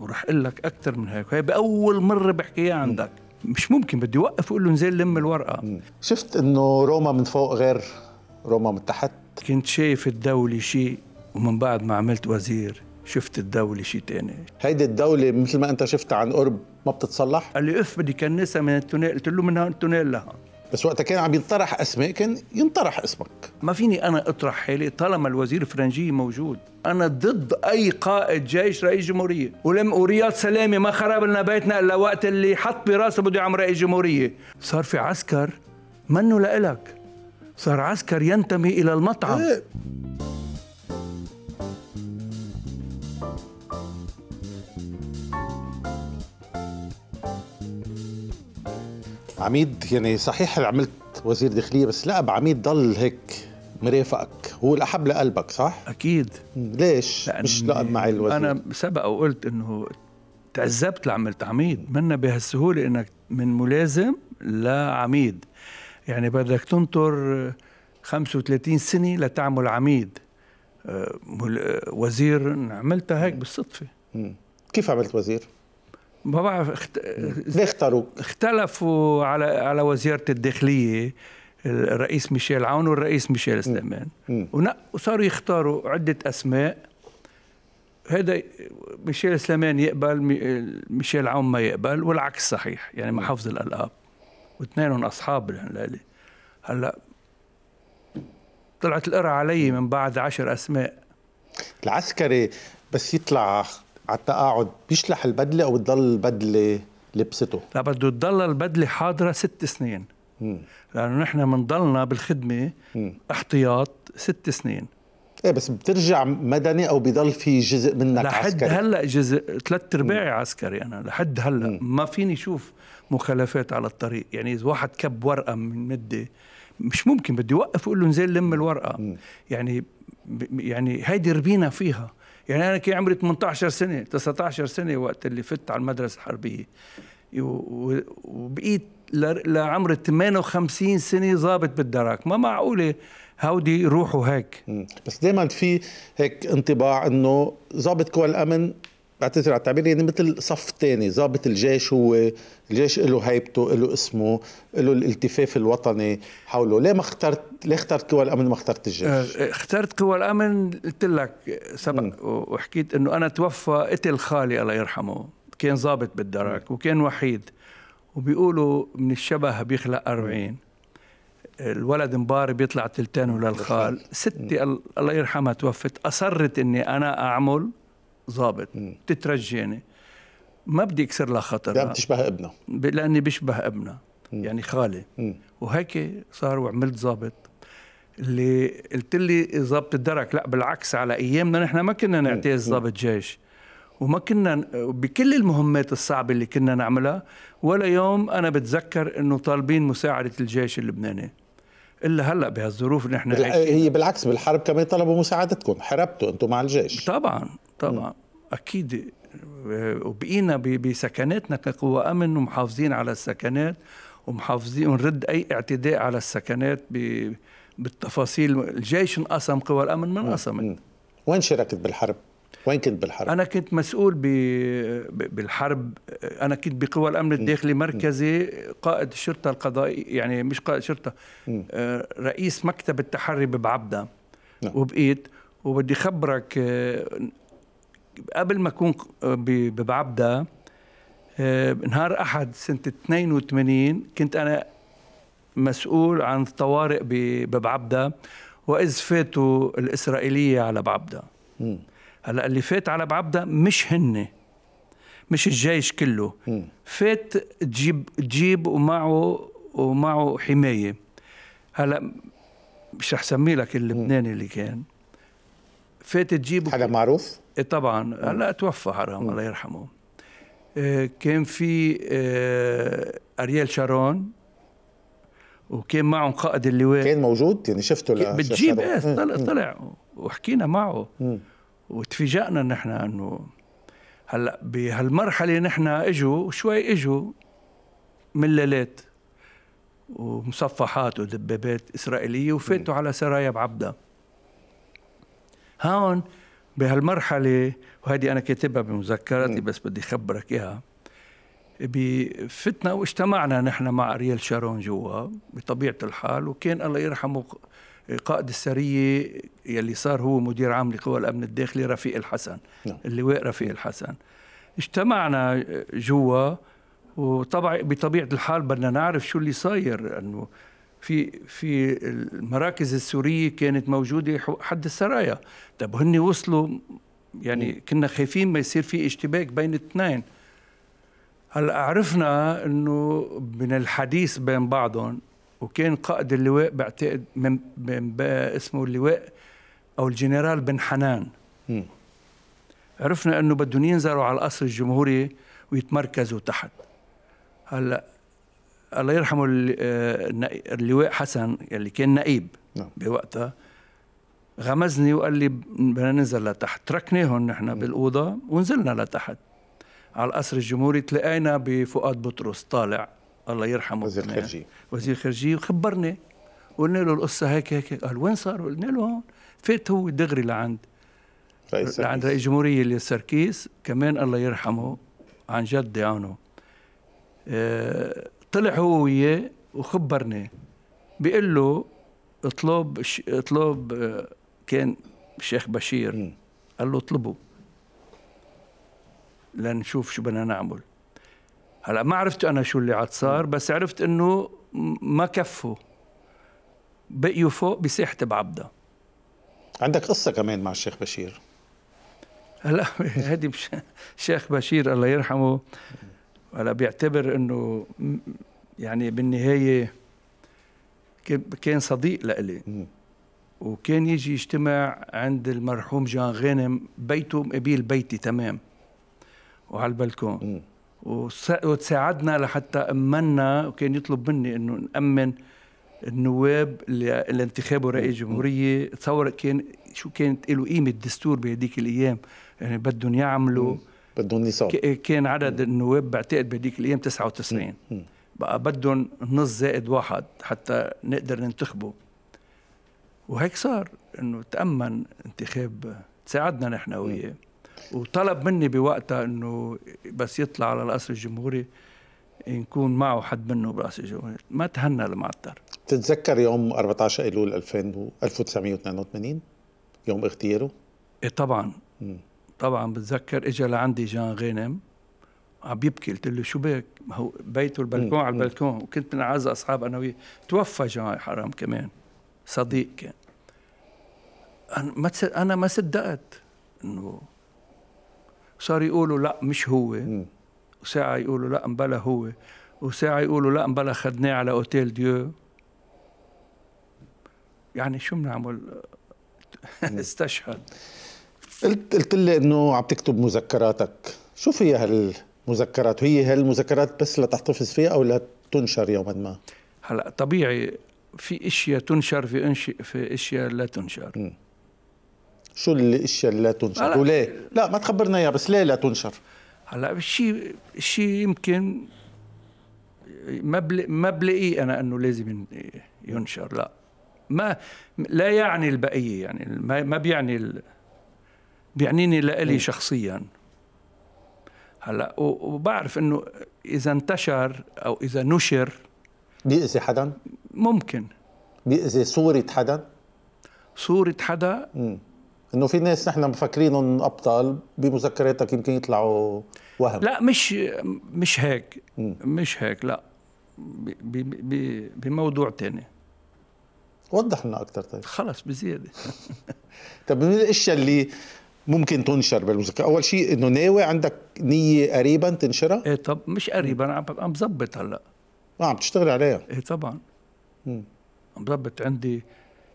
وراح اقول لك اكثر من هيك هي باول مره بحكيها عندك مش ممكن بدي وقف اقول له نزل لم الورقه شفت انه روما من فوق غير روما من تحت كنت شايف الدولة شيء ومن بعد ما عملت وزير شفت الدولة شيء تاني هيدي الدولة مثل ما أنت شفتها عن قرب ما بتتصلح قال لي اف بدي كنسها من التونيل قلت له من التونيل لها بس وقتها كان عم ينطرح اسماء كان ينطرح اسمك ما فيني انا اطرح حالي طالما الوزير الفرنجي موجود انا ضد اي قائد جيش رئيس جمهوريه ولم ورياض سلامه ما خرب لنا بيتنا الا وقت اللي حط براسه بده يعمل رئيس جمهوريه صار في عسكر منه لإلك صار عسكر ينتمي الى المطعم إيه. عميد يعني صحيح عملت وزير داخلية بس لا عميد ضل هيك مرافقك هو الأحب لقلبك صح؟ أكيد ليش؟ مش لقب معي الوزير أنا سبق وقلت إنه تعذبت لعملت عميد منا بهالسهولة إنك من ملازم لعميد يعني بدك تنطر 35 سنة لتعمل عميد آه، آه، وزير عملتها هيك بالصدفة كيف عملت وزير؟ ما بعرف اختاروا اختلفوا على على وزاره الداخليه الرئيس ميشيل عون والرئيس ميشيل سليمان وصاروا يختاروا عده اسماء هذا ميشيل سليمان يقبل ميشيل عون ما يقبل والعكس صحيح يعني محافظ الالقاب واثنينهم اصحاب الهلالي هلا طلعت القرعه علي من بعد عشر اسماء العسكري بس يطلع على التقاعد بيشلح البدله او بتضل البدله لبسته؟ لا بده تضل البدله حاضره ست سنين مم. لانه نحن بنضلنا بالخدمه مم. احتياط ست سنين ايه بس بترجع مدني او بضل في جزء منك لحد عسكري لحد هلا جزء ثلاث ارباعي عسكري انا لحد هلا مم. ما فيني اشوف مخالفات على الطريق يعني اذا واحد كب ورقه من مده مش ممكن بدي اوقف اقول له انزل لم الورقه مم. يعني يعني هيدي ربينا فيها يعني انا كان عمري 18 سنه 19 سنه وقت اللي فت على المدرسه الحربيه وبقيت لعمر 58 سنه ظابط بالدرك ما معقوله هودي روحوا هيك بس دائما في هيك انطباع انه ضابط قوى الامن بعتذر على التعبير يعني مثل صف تاني ضابط الجيش هو الجيش له هيبته له اسمه له الالتفاف الوطني حوله ليه ما اخترت ليه اخترت قوى الامن ما اخترت الجيش آه، اخترت قوى الامن قلت لك سبق وحكيت انه انا توفى قتل خالي الله يرحمه كان ضابط بالدرك وكان وحيد وبيقولوا من الشبه بيخلق 40 الولد مباري بيطلع تلتانه للخال ستي الله يرحمها توفت اصرت اني انا اعمل ظابط بتترجيني ما بدي اكسر لها خطر لا بتشبه ابنه لاني بشبه ابنه يعني خالي وهيك صار وعملت ظابط اللي قلت لي ظابط الدرك لا بالعكس على ايامنا نحن ما كنا نعتز ظابط جيش وما كنا بكل المهمات الصعبه اللي كنا نعملها ولا يوم انا بتذكر انه طالبين مساعده الجيش اللبناني الا هلا بهالظروف نحن هي بالعكس بالحرب كمان طلبوا مساعدتكم حربتوا انتم مع الجيش طبعا طبعا اكيد آه، وبقينا بسكناتنا كقوى امن ومحافظين على السكنات ومحافظين ونرد اي اعتداء على السكنات بالتفاصيل الجيش انقسم قوى الامن ما انقسمت وين شاركت بالحرب؟ وين كنت بالحرب؟ أنا كنت مسؤول ب... بالحرب أنا كنت بقوى الأمن الداخلي مركزي قائد الشرطة القضائي يعني مش قائد شرطة آه، رئيس مكتب التحري بعبده نعم. وبقيت وبدي خبرك آه، قبل ما اكون ببعبدا آه، نهار احد سنه 82 كنت انا مسؤول عن الطوارئ ببعبدا واذ فاتوا الاسرائيليه على بعبدا هلا اللي فات على بعبدا مش هن مش الجيش كله فات تجيب تجيب ومعه ومعه حمايه هلا مش رح سمي لك اللبناني اللي كان فات تجيبه حدا معروف؟ إيه طبعا هلا توفى حرام الله يرحمه آه، كان في آه، اريال شارون وكان معهم قائد اللواء كان موجود يعني شفته ل بتجيب ايه طلع, طلع وحكينا معه وتفاجئنا نحن انه هلا بهالمرحله نحن اجوا شوي اجوا ملالات ومصفحات ودبابات اسرائيليه وفاتوا على سرايا بعبده هون بهالمرحله وهذه انا كاتبها بمذكراتي بس بدي خبرك اياها بفتنا واجتمعنا نحن مع ارييل شارون جوا بطبيعه الحال وكان الله يرحمه قائد السريه يلي صار هو مدير عام لقوى الامن الداخلي رفيق الحسن نعم. اللواء رفيق الحسن اجتمعنا جوا وطبعا بطبيعه الحال بدنا نعرف شو اللي صاير انه في في المراكز السوريه كانت موجوده حد السرايا طب هن وصلوا يعني كنا خايفين ما يصير في اشتباك بين الاثنين هلا عرفنا انه من الحديث بين بعضهم وكان قائد اللواء بعتقد من, من اسمه اللواء او الجنرال بن حنان م. عرفنا انه بدهم ينزلوا على القصر الجمهوري ويتمركزوا تحت هلا الله يرحمه آه، اللواء حسن اللي كان نائب نعم. بوقتها غمزني وقال لي بدنا ننزل لتحت تركناهم نحن بالاوضه ونزلنا لتحت على القصر الجمهوري تلاقينا بفؤاد بطرس طالع الله يرحمه وزير خارجية وزير خارجية وخبرني قلنا له القصه هيك هيك قال وين صار؟ قلنا له هون فات هو دغري لعند رئيس لعند رئيس الجمهوريه السركيس كمان الله يرحمه عن جد يعونه آه طلع هو وياه وخبرناه بيقول له اطلب اطلب آه، كان الشيخ بشير قال له اطلبه لنشوف شو بدنا نعمل هلا ما عرفت انا شو اللي عاد صار بس عرفت انه ما كفوا بقيوا فوق بساحه بعبده عندك قصه كمان مع الشيخ بشير هلا هادي الشيخ بشير الله يرحمه هلا بيعتبر انه يعني بالنهايه كان صديق لإلي وكان يجي يجتمع عند المرحوم جان غانم بيته مقابل بيتي تمام وعلى البلكون وتساعدنا لحتى امنا وكان يطلب مني انه نامن النواب اللي انتخابه رئيس جمهوريه تصور كان شو كانت له قيمه الدستور بهديك الايام يعني بدهم يعملوا مم. بدهم نصاب كان عدد النواب بعتقد بهذيك الايام 99 مم. بقى بدهم نص زائد واحد حتى نقدر ننتخبه وهيك صار انه تامن انتخاب تساعدنا نحن وياه وطلب مني بوقتها انه بس يطلع على القصر الجمهوري نكون معه حد منه برأس الجمهورية ما تهنى المعتر تتذكر يوم 14 ايلول 1982 يوم اغتياله؟ ايه طبعا طبعا بتذكر اجى لعندي جان غانم عم بيبكي قلت له شو بك؟ ما هو بيته البلكون على البلكون وكنت من اعز اصحاب انا وياه توفى جان حرام كمان صديق كان انا ما انا ما صدقت انه صار يقولوا لا مش هو وساعة يقولوا لا مبلا هو وساعة يقولوا لا مبلا خدناه على اوتيل ديو يعني شو بنعمل استشهد قلت قلت لي انه عم تكتب مذكراتك شو فيها هالمذكرات هي هالمذكرات بس لتحتفظ فيها او لتنشر يوما ما هلا طبيعي في اشياء تنشر في انش... في اشياء لا تنشر م. شو الاشياء اللي لا تنشر هلا. وليه لا ما تخبرنا اياها بس ليه لا تنشر هلا الشيء الشيء يمكن ما بل... ما بلاقيه انا انه لازم ينشر لا ما لا يعني البقيه يعني ما ما بيعني ال... بيعنيني لإلي إيه. شخصيا هلا وبعرف انه اذا انتشر او اذا نشر بيأذي حدا؟ ممكن بيأذي صورة حدا؟ صورة حدا؟ مم. انه في ناس نحن مفكرينهم ابطال بمذكراتك يمكن يطلعوا وهم لا مش مش هيك مم. مش هيك لا بموضوع تاني وضح لنا اكثر طيب خلص بزياده طب من الاشياء اللي ممكن تنشر بالمذكره اول شيء انه ناوي عندك نيه قريبا تنشرها ايه طب مش قريبا عم عم بظبط هلا اه عم تشتغل عليها ايه طبعا مم. عم بظبط عندي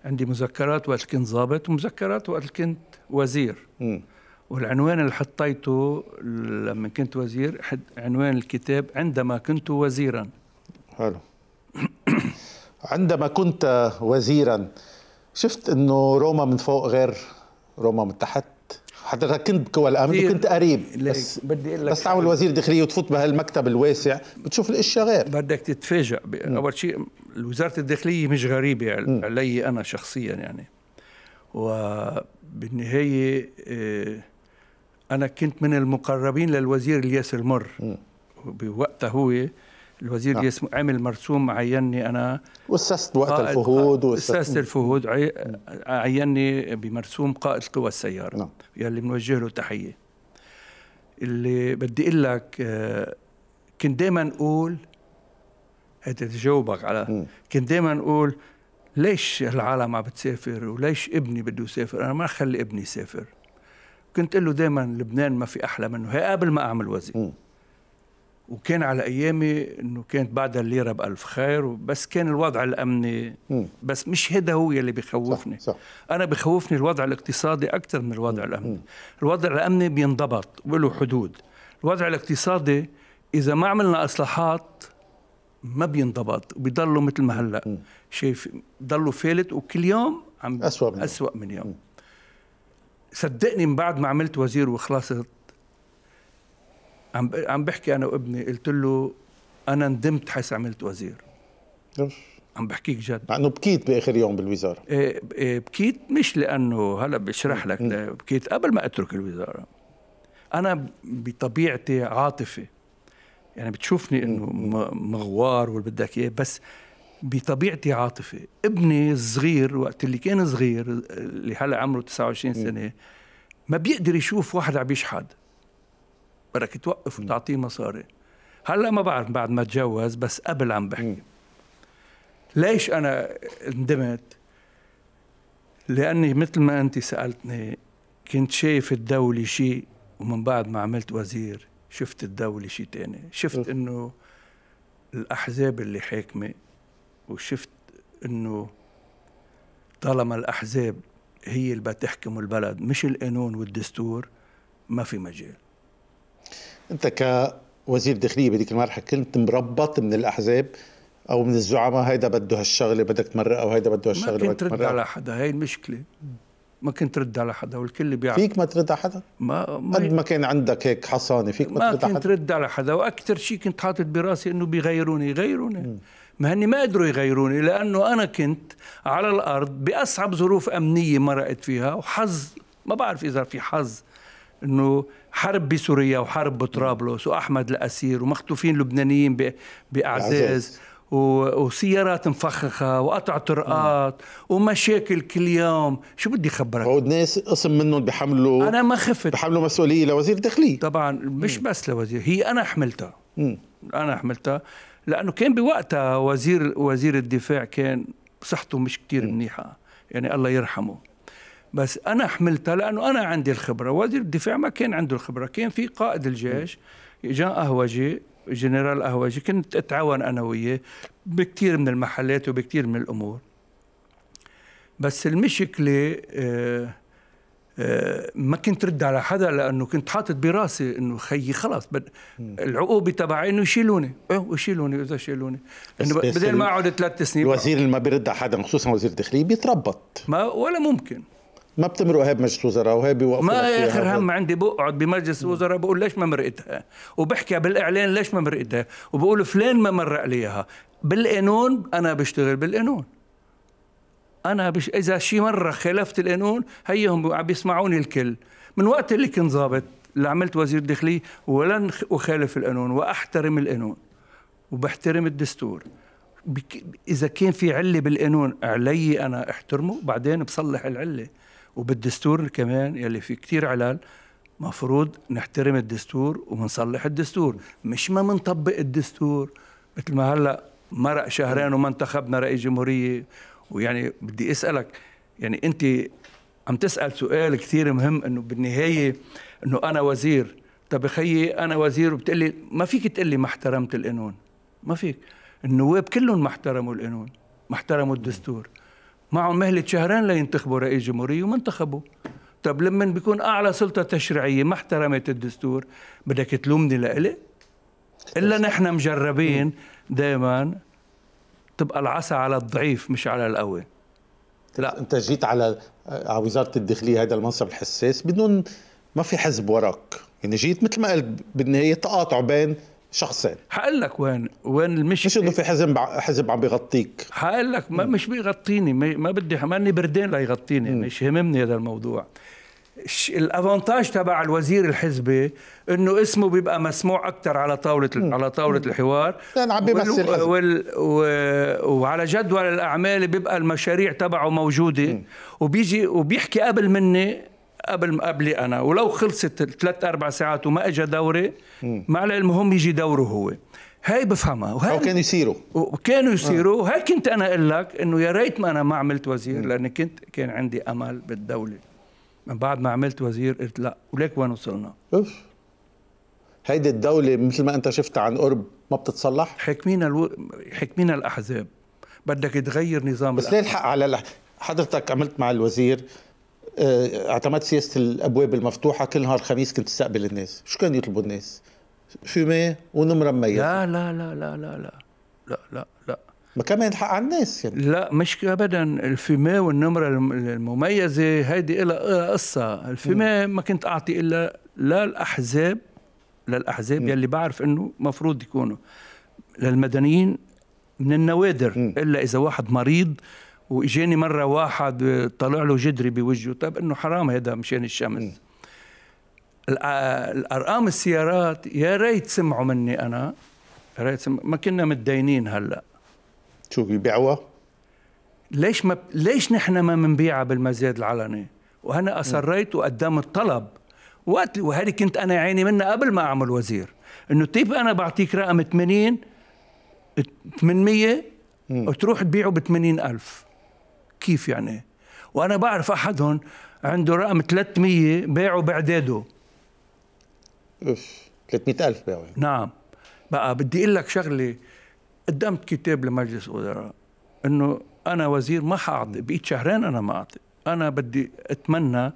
عندي مذكرات وقت كنت ضابط ومذكرات وقت كنت وزير مم. والعنوان اللي حطيته لما كنت وزير حد عنوان الكتاب عندما كنت وزيرا حلو عندما كنت وزيرا شفت انه روما من فوق غير روما من تحت حضرتك كنت بقوى الامن وكنت قريب بس بدي اقول لك بس تعمل وزير داخليه وتفوت بهالمكتب الواسع بتشوف الاشياء غير بدك تتفاجئ اول شيء وزاره الداخليه مش غريبه يعني، علي انا شخصيا يعني وبالنهايه آه، انا كنت من المقربين للوزير الياس المر بوقتها هو الوزير نعم. يسم... عمل مرسوم عيني انا واسست وقت قائد... الفهود واسست الفهود عي... عيني بمرسوم قائد قوى السياره نعم. يلي بنوجه له تحيه اللي بدي اقول لك آه، كنت دائما اقول هيدا تجاوبك على كنت دائما اقول ليش العالم عم بتسافر وليش ابني بده يسافر انا ما اخلي ابني يسافر كنت اقول له دائما لبنان ما في احلى منه هي قبل ما اعمل وزير م. وكان على ايامي انه كانت بعد الليره بألف خير بس كان الوضع الامني بس مش هذا هو يلي بخوفني صح صح. انا بخوفني الوضع الاقتصادي اكثر من الوضع الامني الوضع الامني بينضبط وله حدود الوضع الاقتصادي اذا ما عملنا اصلاحات ما بينضبط بيضلوا مثل ما هلا شايف ضلوا فالت وكل يوم عم أسوأ من, من يوم. صدقني من بعد ما عملت وزير وخلصت عم عم بحكي انا وابني قلت له انا ندمت حيث عملت وزير عم بحكيك جد مع انه بكيت باخر يوم بالوزاره إيه, إيه، بكيت مش لانه هلا بشرح لك بكيت قبل ما اترك الوزاره انا بطبيعتي عاطفي يعني بتشوفني انه مغوار واللي بدك اياه بس بطبيعتي عاطفي ابني الصغير وقت اللي كان صغير اللي هلا عمره 29 سنه ما بيقدر يشوف واحد عم يشحد بدك توقف وتعطيه مصاري هلا ما بعرف بعد ما تجوز بس قبل عم بحكي م. ليش انا ندمت لاني مثل ما انت سالتني كنت شايف الدولة شيء ومن بعد ما عملت وزير شفت الدولة شيء تاني شفت انه الاحزاب اللي حاكمة وشفت انه طالما الاحزاب هي اللي بتحكم البلد مش القانون والدستور ما في مجال انت كوزير داخليه بهذيك المرحله كنت مربط من الاحزاب او من الزعماء هيدا بده هالشغله بدك تمرقها وهيدا بده هالشغله ما كنت ترد على حدا هاي المشكله ما كنت ترد على حدا والكل بيعرف فيك ما ترد على حدا؟ ما ما قد ما كان عندك هيك حصانه فيك ما, ما ترد على حدا؟ ما كنت رد على حدا واكثر شيء كنت حاطط براسي انه بيغيروني يغيروني ما هني ما قدروا يغيروني لانه انا كنت على الارض باصعب ظروف امنيه مرقت فيها وحظ ما بعرف اذا في حظ انه حرب بسوريا وحرب بطرابلس واحمد الاسير ومخطوفين لبنانيين باعزاز وسيارات مفخخه وقطع طرقات ومشاكل كل يوم شو بدي خبرك هود ناس قسم منهم بحملوا انا ما خفت بحملوا مسؤوليه لوزير الداخليه طبعا مش مم. بس لوزير هي انا حملتها مم. انا حملتها لانه كان بوقتها وزير وزير الدفاع كان صحته مش كتير منيحه يعني الله يرحمه بس انا حملتها لانه انا عندي الخبره وزير الدفاع ما كان عنده الخبره كان في قائد الجيش جاء قهوجي جنرال قهوجي كنت اتعاون انا وياه بكثير من المحلات وبكثير من الامور بس المشكله آه، آه، ما كنت رد على حدا لانه كنت حاطط براسي انه خيي خلص العقوبه تبعي انه يشيلوني اه يشيلوني اذا شيلوني بدل ما اقعد ثلاث سنين الوزير اللي ما بيرد على حدا خصوصا وزير الداخليه بيتربط ما ولا ممكن ما بتمرق هاي بمجلس وزراء وهي بيوقفوا ما اخر هم عندي بقعد بمجلس وزراء بقول ليش ما مرقتها وبحكي بالاعلان ليش ما مرقتها وبقول فلان ما مرق لي اياها بالقانون انا بشتغل بالقانون انا بش... اذا شي مره خالفت القانون هيهم عم بيسمعوني الكل من وقت اللي كنت ضابط اللي عملت وزير داخلي ولن اخالف القانون واحترم القانون وبحترم الدستور بك... اذا كان في عله بالقانون علي انا احترمه بعدين بصلح العله وبالدستور كمان يلي في كتير علال مفروض نحترم الدستور ومنصلح الدستور مش ما منطبق الدستور مثل ما هلا مرق شهرين وما انتخبنا رئيس جمهوريه ويعني بدي اسالك يعني انت عم تسال سؤال كثير مهم انه بالنهايه انه انا وزير طب خيي انا وزير وبتقول لي ما فيك تقول لي ما احترمت القانون ما فيك النواب كلهم ما احترموا القانون ما احترموا الدستور معه مهلة شهرين لينتخبوا رئيس جمهورية وما انتخبوا طب لما بيكون أعلى سلطة تشريعية ما احترمت الدستور بدك تلومني لإلي إلا نحن مجربين دائما تبقى العصا على الضعيف مش على القوي لا انت جيت على آه، على وزاره الداخليه هذا المنصب الحساس بدون ما في حزب وراك يعني جيت مثل ما قلت بالنهايه تقاطع بين شخصين حقول لك وين وين المشكله مش انه في حزب حزب عم بيغطيك حقول لك ما مش بيغطيني ما بدي ماني بردين ليغطيني م. مش هممني هذا الموضوع الافونتاج تبع الوزير الحزبي انه اسمه بيبقى مسموع اكثر على طاوله مم. على طاوله الحوار يعني عم بيمثل وال... وال... و... وعلى جدول الاعمال بيبقى المشاريع تبعه موجوده مم. وبيجي وبيحكي قبل مني قبل قبلي انا ولو خلصت ثلاث اربع ساعات وما اجى دوري ما على المهم يجي دوره هو هاي بفهمها وهي او كانوا يصيروا وكانوا يصيروا آه. هاي كنت انا اقول لك انه يا ريت ما انا ما عملت وزير لاني كنت كان عندي امل بالدوله من بعد ما عملت وزير قلت لا وليك وين وصلنا اوف هيدي الدوله مثل ما انت شفتها عن قرب ما بتتصلح حكمينا الو... حكمينا الاحزاب بدك تغير نظام بس ليه الحق على الح... حضرتك عملت مع الوزير آه، اعتمدت سياسه الابواب المفتوحه كل نهار خميس كنت استقبل الناس شو كانوا يطلبوا الناس فيمي ونمره مميزه لا لا لا لا لا لا لا لا لا ما كمان الحق على الناس يعني لا مش ابدا الفيمي والنمره المميزه هيدي لها قصه الفيمي ما كنت اعطي الا للأحزاب للاحزاب يلي بعرف انه مفروض يكونوا للمدنيين من النوادر م. الا اذا واحد مريض واجاني مره واحد طلع له جدري بوجهه طيب انه حرام هذا مشان الشمس الارقام السيارات يا ريت سمعوا مني انا يا ريت سمع... ما كنا متدينين هلا شو بيبيعوها؟ ليش ما ليش نحن ما بنبيعها بالمزاد العلني؟ وانا اصريت وقدمت طلب وقت وهذه كنت انا عيني منها قبل ما اعمل وزير انه طيب انا بعطيك رقم 80 800 وتروح تبيعه ب 80000 كيف يعني وانا بعرف احدهم عنده رقم 300 باعه بعداده اوف 300 ألف باعوا نعم بقى بدي اقول لك شغله قدمت كتاب لمجلس الوزراء انه انا وزير ما حاعطي بقيت شهرين انا ما اعطي انا بدي اتمنى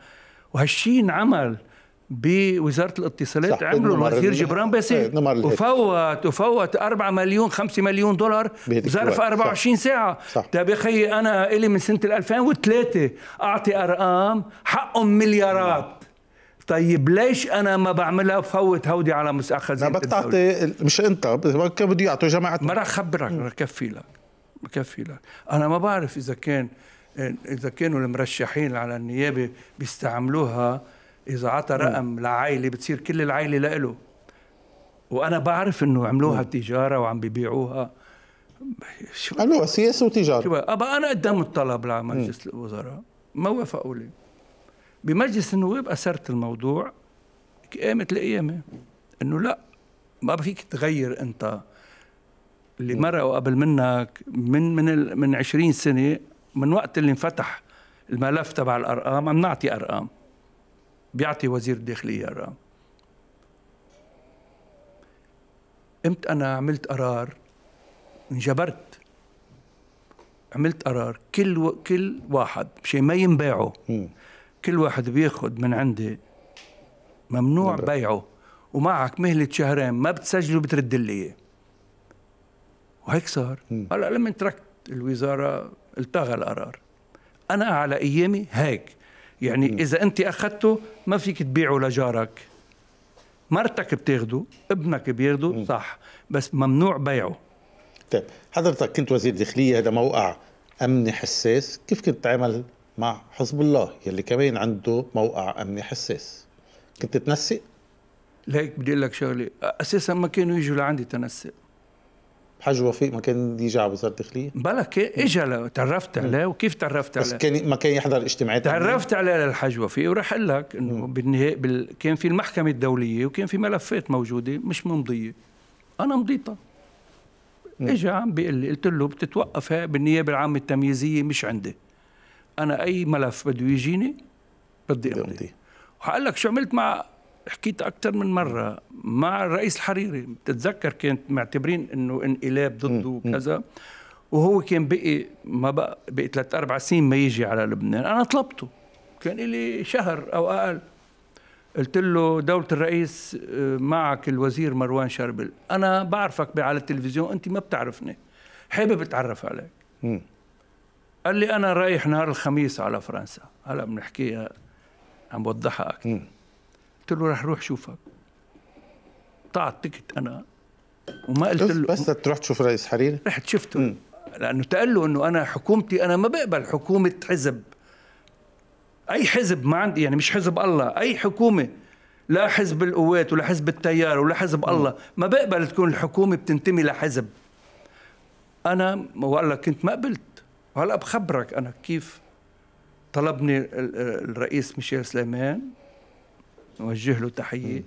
وهالشيء انعمل بوزاره الاتصالات عملوا الوزير جبران باسي اه، وفوت وفوت 4 مليون 5 مليون دولار بظرف 24 صح. ساعه ده بخي طيب انا الي من سنه 2003 اعطي ارقام حقهم مليارات مم. طيب ليش انا ما بعملها بفوت هودي على مساخذه ما بتعطي مش انت كان بده يعطوا جماعه ما راح خبرك بكفي لك بكفي لك انا ما بعرف اذا كان اذا كانوا المرشحين على النيابه بيستعملوها اذا عطى رقم لعائله بتصير كل العائله لإله وانا بعرف انه عملوها تجاره وعم ببيعوها شو عملوها سياسه وتجاره ابا انا قدمت الطلب لمجلس الوزراء ما وافقوا لي بمجلس النواب اثرت الموضوع قامت القيامه انه لا ما فيك تغير انت اللي مرقوا قبل منك من من من 20 سنه من وقت اللي انفتح الملف تبع الارقام عم نعطي ارقام بيعطي وزير الداخلية الرقم قمت أنا عملت قرار انجبرت عملت قرار كل و... كل واحد مشان ما ينباعوا كل واحد بياخذ من عندي ممنوع مرة. بيعه ومعك مهلة شهرين ما بتسجله بترد لي وهيك صار هلا لما تركت الوزارة التغى القرار أنا على أيامي هيك يعني م. اذا انت اخذته ما فيك تبيعه لجارك مرتك بتاخده ابنك بياخده صح بس ممنوع بيعه طيب حضرتك كنت وزير داخليه هذا موقع امني حساس كيف كنت تتعامل مع حزب الله يلي كمان عنده موقع امني حساس كنت تنسق لا بدي اقول لك شغله اساسا ما كانوا يجوا لعندي تنسق حاج وفيق ما كان يجي على وزاره الداخليه؟ بلا اجى تعرفت عليه وكيف تعرفت عليه؟ بس كان ما كان يحضر اجتماعات تعرفت عليه للحاج وفيق وراح اقول لك انه بالنهايه بال... كان في المحكمه الدوليه وكان في ملفات موجوده مش ممضيه انا مضيتها اجى عم بيقول لي قلت له بتتوقف بالنيابه العامه التمييزيه مش عندي انا اي ملف بده يجيني بدي امضيه وحقول لك شو عملت مع حكيت أكثر من مرة مع الرئيس الحريري بتتذكر كانت معتبرين أنه انقلاب ضده وكذا وهو كان بقي ما بقى بقي ثلاث أربع سنين ما يجي على لبنان أنا طلبته كان لي شهر أو أقل قلت له دولة الرئيس آه، معك الوزير مروان شربل أنا بعرفك على التلفزيون أنت ما بتعرفني حابب أتعرف عليك قال لي أنا رايح نهار الخميس على فرنسا هلا بنحكيها عم بوضحها أكثر قلت له رح روح شوفك قطع تكت انا وما قلت له بس تروح تشوف رئيس حريري رحت شفته م. لانه تقال له انه انا حكومتي انا ما بقبل حكومه حزب اي حزب ما عندي يعني مش حزب الله اي حكومه لا حزب القوات ولا حزب التيار ولا حزب الله ما بقبل تكون الحكومه بتنتمي لحزب انا والله كنت ما قبلت وهلا بخبرك انا كيف طلبني الرئيس ميشيل سليمان نوجه له تحيه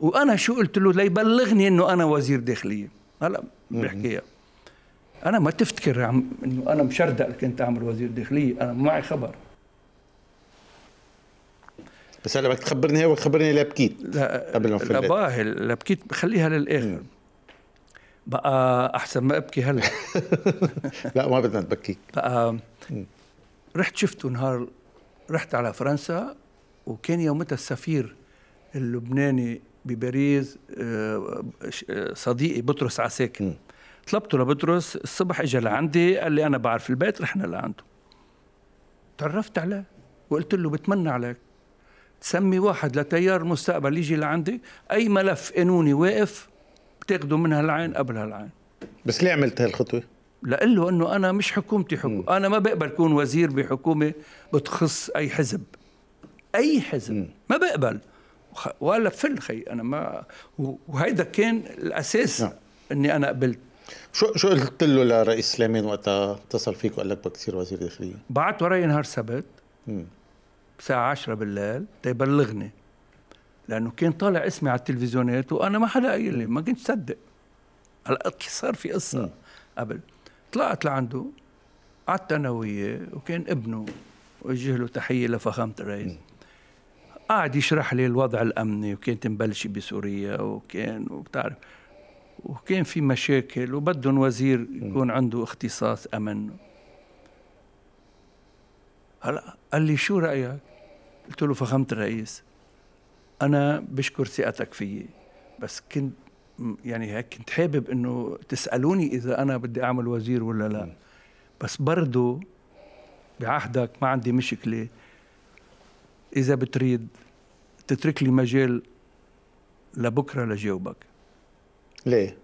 وانا شو قلت له ليبلغني انه انا وزير داخليه هلا بحكيها انا ما تفتكر عم انه انا مشردق كنت اعمل وزير داخليه انا معي خبر بس هلا بدك تخبرني هي وتخبرني ليه بكيت لا قبل ما لا باهي لا بكيت خليها للاخر بقى احسن ما ابكي هلا لا ما بدنا تبكيك بقى رحت شفته نهار رحت على فرنسا وكان يومتها السفير اللبناني بباريس آه، آه، صديقي بطرس عساكن طلبته لبطرس الصبح اجى لعندي قال لي انا بعرف البيت رحنا لعنده تعرفت عليه وقلت له بتمنى عليك تسمي واحد لتيار المستقبل يجي لعندي اي ملف قانوني واقف بتاخده من هالعين قبل هالعين بس ليه عملت هالخطوه لقل له انه انا مش حكومتي حكومه م. انا ما بقبل كون وزير بحكومه بتخص اي حزب اي حزب م. ما بقبل ولا فل خي انا ما وهيدا كان الاساس نعم. اني انا قبلت شو شو قلت له لرئيس سليمان وقتها اتصل فيك وقال لك بدك تصير وزير داخليه؟ بعت وراي نهار سبت الساعة 10 بالليل تيبلغني طيب لأنه كان طالع اسمي على التلفزيونات وأنا ما حدا قايل لي ما كنت صدق هلا صار في قصة مم. قبل طلعت لعنده قعدت أنا وياه وكان ابنه وجه له تحية لفخامة الرئيس مم. قاعد يشرح لي الوضع الامني وكانت مبلشه بسوريا وكان وبتعرف وكان في مشاكل وبدهم وزير يكون عنده اختصاص امن هلا قال لي شو رايك؟ قلت له فخامه الرئيس انا بشكر ثقتك فيي بس كنت يعني هيك كنت حابب انه تسالوني اذا انا بدي اعمل وزير ولا لا بس برضه بعهدك ما عندي مشكله اذا بتريد تترك لي مجال لبكره لجاوبك ليه؟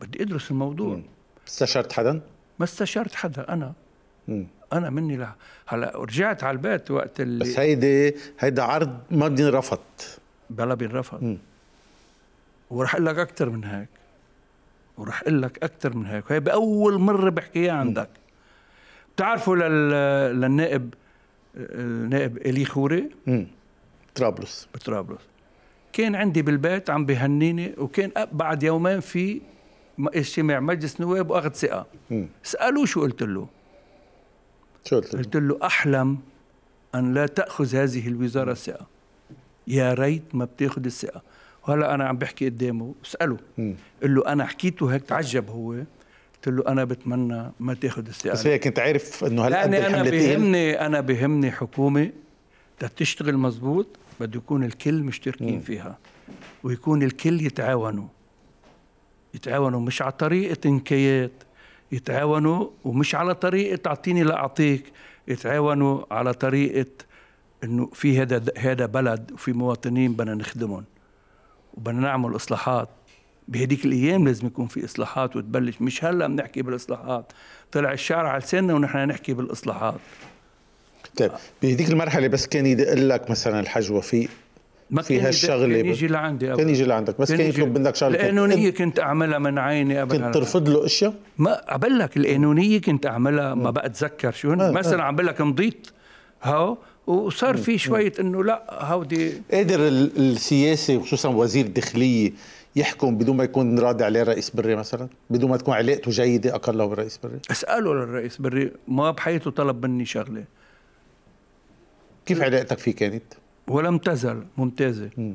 بدي ادرس الموضوع استشرت حدا؟ ما استشرت حدا انا مم. انا مني لح... هلا رجعت على البيت وقت اللي بس هيدي هيدا عرض ما بينرفض بلا بينرفض وراح اقول لك اكثر من هيك وراح اقول لك اكثر من هيك هي باول مره بحكيها عندك بتعرفوا لل... للنائب النائب الي خوري بطرابلس بطرابلس كان عندي بالبيت عم بهنيني وكان بعد يومين في اجتماع مجلس نواب واخذ ثقه سالوه شو قلت له شو قلت له؟ قلت له احلم ان لا تاخذ هذه الوزاره ثقه يا ريت ما بتاخذ الثقه وهلا انا عم بحكي قدامه اساله قل له انا حكيته هيك تعجب هو قلت له انا بتمنى ما تاخذ استقاله بس هي كنت عارف انه يعني انا بيهمني انا بيهمني حكومه تشتغل مزبوط بده يكون الكل مشتركين مم. فيها ويكون الكل يتعاونوا يتعاونوا مش على طريقه انكيات يتعاونوا ومش على طريقه تعطيني لاعطيك يتعاونوا على طريقه انه في هذا هذا بلد وفي مواطنين بدنا نخدمهم وبدنا نعمل اصلاحات بهديك الايام لازم يكون في اصلاحات وتبلش مش هلا بنحكي بالاصلاحات طلع الشعر على لساننا ونحن نحكي بالاصلاحات طيب بهديك المرحله بس كان يدق لك مثلا الحاج وفي ما في هالشغله كان يجي لعندي أبدا. كان يجي لعندك بس كان, كان يطلب منك شغله القانونيه كنت اعملها من عيني ابدا كنت ترفض له اشياء؟ ما اقول لك القانونيه كنت اعملها ما بقى اتذكر شو آه، مثلا آه. عم بقول لك مضيت هاو وصار في شويه انه لا هودي قادر السياسي وخصوصا وزير الداخليه يحكم بدون ما يكون راضي عليه رئيس بري مثلا بدون ما تكون علاقته جيده اقل له بالرئيس بري اساله للرئيس بري ما بحياته طلب مني شغله كيف علاقتك فيه كانت ولم تزل ممتازه م.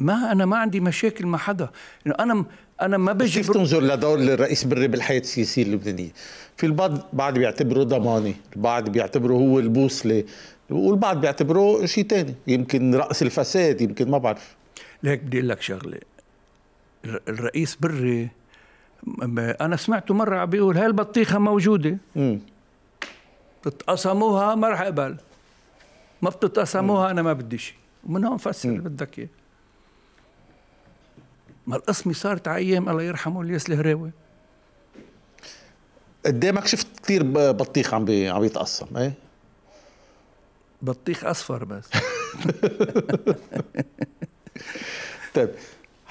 ما انا ما عندي مشاكل مع حدا انه انا انا ما بجي كيف تنظر لدور الرئيس بري بالحياه السياسيه اللبنانيه في البعض بعد بيعتبره ضماني البعض بيعتبره هو البوصله والبعض بيعتبره شيء ثاني يمكن راس الفساد يمكن ما بعرف ليك بدي اقول لك شغله الرئيس بري انا سمعته مره عم بيقول هاي البطيخه موجوده بتقسموها ما رح اقبل ما بتتقسموها انا ما بدي شيء ومن هون فسر اللي بدك اياه ما القسمه صارت على ايام الله يرحمه الياس الهراوي قدامك إيه شفت كثير بطيخ عم بي... عم يتقسم ايه بطيخ اصفر بس طيب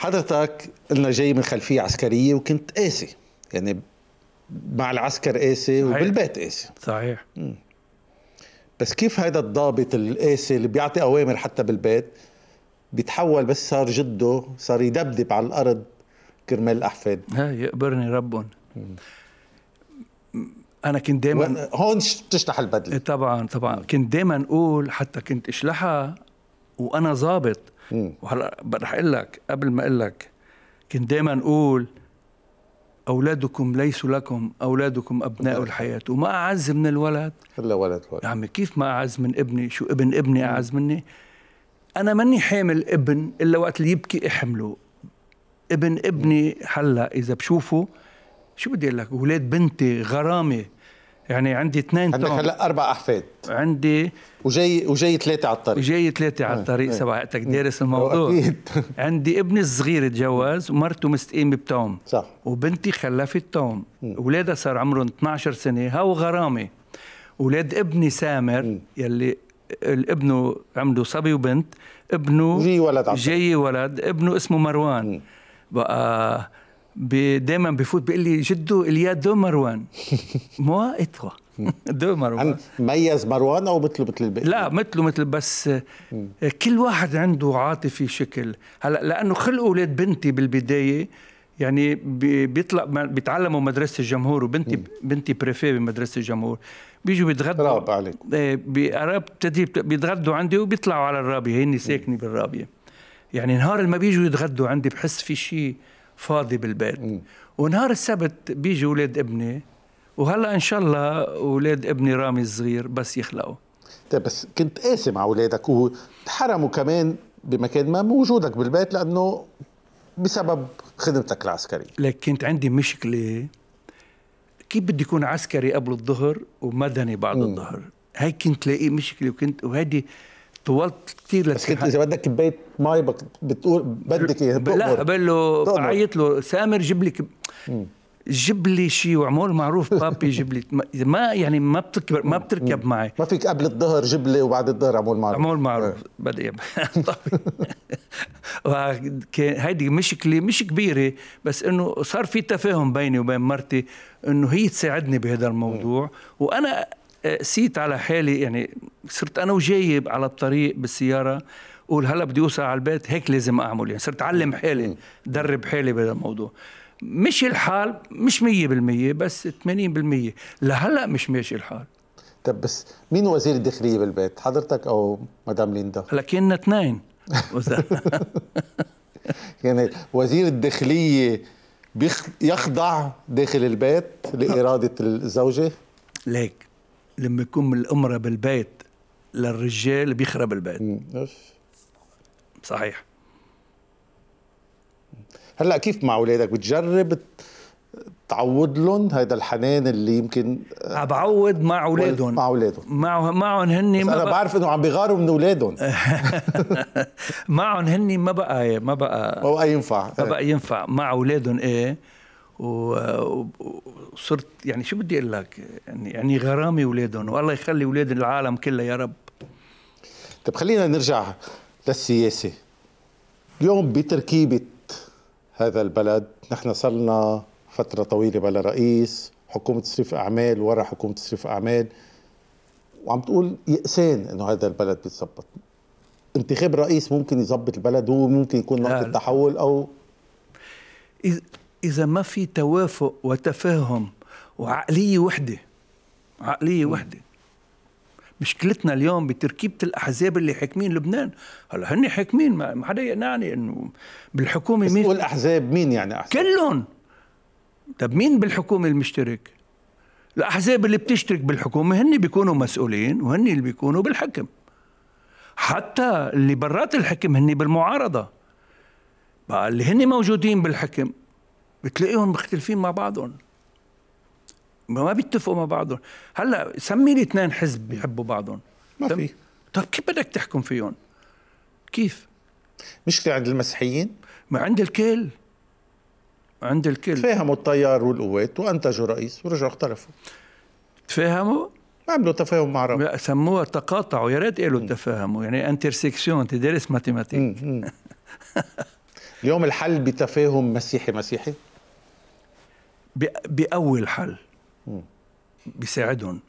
حضرتك قلنا جاي من خلفيه عسكريه وكنت قاسي يعني مع العسكر قاسي وبالبيت قاسي صحيح بس كيف هذا الضابط القاسي اللي بيعطي اوامر حتى بالبيت بيتحول بس صار جده صار يدبدب على الارض كرمال الاحفاد ها يقبرني ربهم انا كنت دائما هون بتشلح البدله إيه، طبعا طبعا كنت دائما اقول حتى كنت اشلحها وانا ظابط وهلا رح اقول لك قبل ما اقول لك كنت دائما اقول اولادكم ليسوا لكم اولادكم ابناء نعم. الحياه وما اعز من الولد الا ولد ولد يا عمي كيف ما اعز من ابني شو ابن ابني اعز مني انا ماني حامل ابن الا وقت اللي يبكي احمله ابن ابني هلا اذا بشوفه شو بدي اقول لك اولاد بنتي غرامه يعني عندي اثنين عندك هلا اربع احفاد عندي وجاي وجاي ثلاثه على الطريق وجاي ثلاثه على إيه، الطريق سبع وقتك دارس الموضوع اكيد عندي ابني الصغير تجوز ومرته مستقيمه بتوم صح وبنتي خلفت توم اولادها صار عمرهم 12 سنه هاو غرامه اولاد ابني سامر يلي ابنه عمله صبي وبنت ابنه جاي ولد جاي ولد ابنه اسمه مروان بقى دائما بفوت بيقول لي جدو اليا دو مروان مو اتوا دو مروان ميز مروان او مثله مثل الباقي لا مثله مثل بس كل واحد عنده عاطفي شكل هلا لانه خلقوا اولاد بنتي بالبدايه يعني بيطلع بيتعلموا مدرسه الجمهور وبنتي بنتي بريفي بمدرسه الجمهور بيجوا بيتغدوا برافو عليك ايه بتدري بيتغدوا عندي وبيطلعوا على الرابيه هني ساكنه بالرابيه يعني نهار ما بيجوا يتغدوا عندي بحس في شيء فاضي بالبيت م. ونهار السبت بيجي اولاد ابني وهلا ان شاء الله اولاد ابني رامي الصغير بس يخلقوا طيب بس كنت قاسي مع اولادك وحرموا كمان بمكان ما موجودك بالبيت لانه بسبب خدمتك العسكريه لك كنت عندي مشكله كيف بدي يكون عسكري قبل الظهر ومدني بعد م. الظهر هاي كنت لاقي مشكله وكنت وهيدي طولت كثير بس كنت اذا بدك كبايه مي بتقول بدك ايه لا بقول له بعيط له سامر جيب لي كب... جيب لي شيء وعمول معروف بابي جيب لي ما يعني ما بتكبر ما بتركب معي ما فيك قبل الظهر جيب لي وبعد الظهر عمول معروف عمول معروف إيه. بدي هيدي مشكله مش كبيره بس انه صار في تفاهم بيني وبين مرتي انه هي تساعدني بهذا الموضوع وانا قسيت على حالي يعني صرت انا وجايب على الطريق بالسياره قول هلا بدي اوصل على البيت هيك لازم اعمل يعني صرت اعلم حالي درب حالي بهذا الموضوع مشي الحال مش 100% بس 80% لهلا مش ماشي الحال طب بس مين وزير الداخليه بالبيت حضرتك او مدام ليندا هلا كنا اثنين يعني وزير الداخليه بيخ... يخضع داخل البيت لاراده الزوجه ليك لما يكون من الأمرة بالبيت للرجال بيخرب البيت صحيح هلا كيف مع اولادك بتجرب تعود لهم هيدا الحنان اللي يمكن آه، عم بعود مع اولادهم مع اولادهم مع معهم هن ما انا بق... بعرف انه عم بيغاروا من اولادهم معهم هن ما بقى ما بقى ما بقى ينفع ما بقى ينفع مع اولادهم ايه وصرت يعني شو بدي اقول لك يعني يعني غرامي اولادهم والله يخلي اولاد العالم كله يا رب طب خلينا نرجع للسياسه اليوم بتركيبه هذا البلد نحن صرنا فترة طويلة بلا رئيس حكومة تصريف أعمال ورا حكومة تصريف أعمال وعم تقول يأسان أنه هذا البلد بيتظبط انتخاب رئيس ممكن يظبط البلد هو ممكن يكون نقطة تحول أو اذا ما في توافق وتفاهم وعقليه وحده عقليه وحده مشكلتنا اليوم بتركيبه الاحزاب اللي حاكمين لبنان هلا هن حاكمين ما حدا يقنعني انه بالحكومه مين الاحزاب مين يعني احزاب كلهم طب مين بالحكومه المشترك الاحزاب اللي بتشترك بالحكومه هن بيكونوا مسؤولين وهن اللي بيكونوا بالحكم حتى اللي برات الحكم هن بالمعارضه بقى اللي هن موجودين بالحكم بتلاقيهم مختلفين مع بعضهم ما بيتفقوا مع بعضهم هلا سمي لي اثنين حزب بيحبوا بعضهم ما في طب كيف بدك تحكم فيهم؟ كيف؟ مشكلة عند المسيحيين؟ ما عند الكل عند الكل تفاهموا التيار والقوات وانتجوا رئيس ورجعوا اختلفوا تفاهموا؟ عملوا تفاهم مع رب سموها تقاطعوا يا ريت قالوا تفاهموا يعني انترسيكسيون انت دارس ماتيماتيك اليوم الحل بتفاهم مسيحي مسيحي؟ بقوي الحل بيساعدهم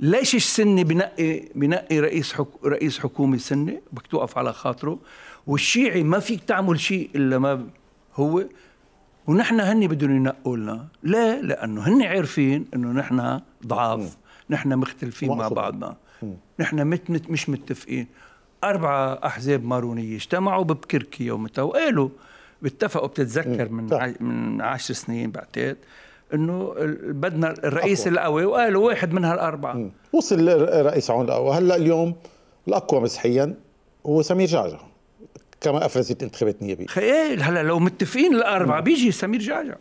ليش السنة بنقي بنقي رئيس حك... رئيس حكومة سنة بدك توقف على خاطره والشيعي ما فيك تعمل شيء إلا ما هو ونحن هن بدهم ينقوا لنا ليه؟ لأنه هن عارفين إنه نحن ضعاف نحن مختلفين مع بعضنا نحن مت مت مش متفقين أربعة أحزاب مارونية اجتمعوا ببكركي يومتها وقالوا واتفقوا بتتذكر من من 10 سنين بعتقد انه بدنا الرئيس أقوى. القوي وقالوا واحد من هالاربعه مم. وصل الرئيس عون القوي هلا اليوم الاقوى مسحيا هو سمير جعجع كما افرزت انتخابات نيابيه خيال هلا لو متفقين الاربعه مم. بيجي سمير جعجع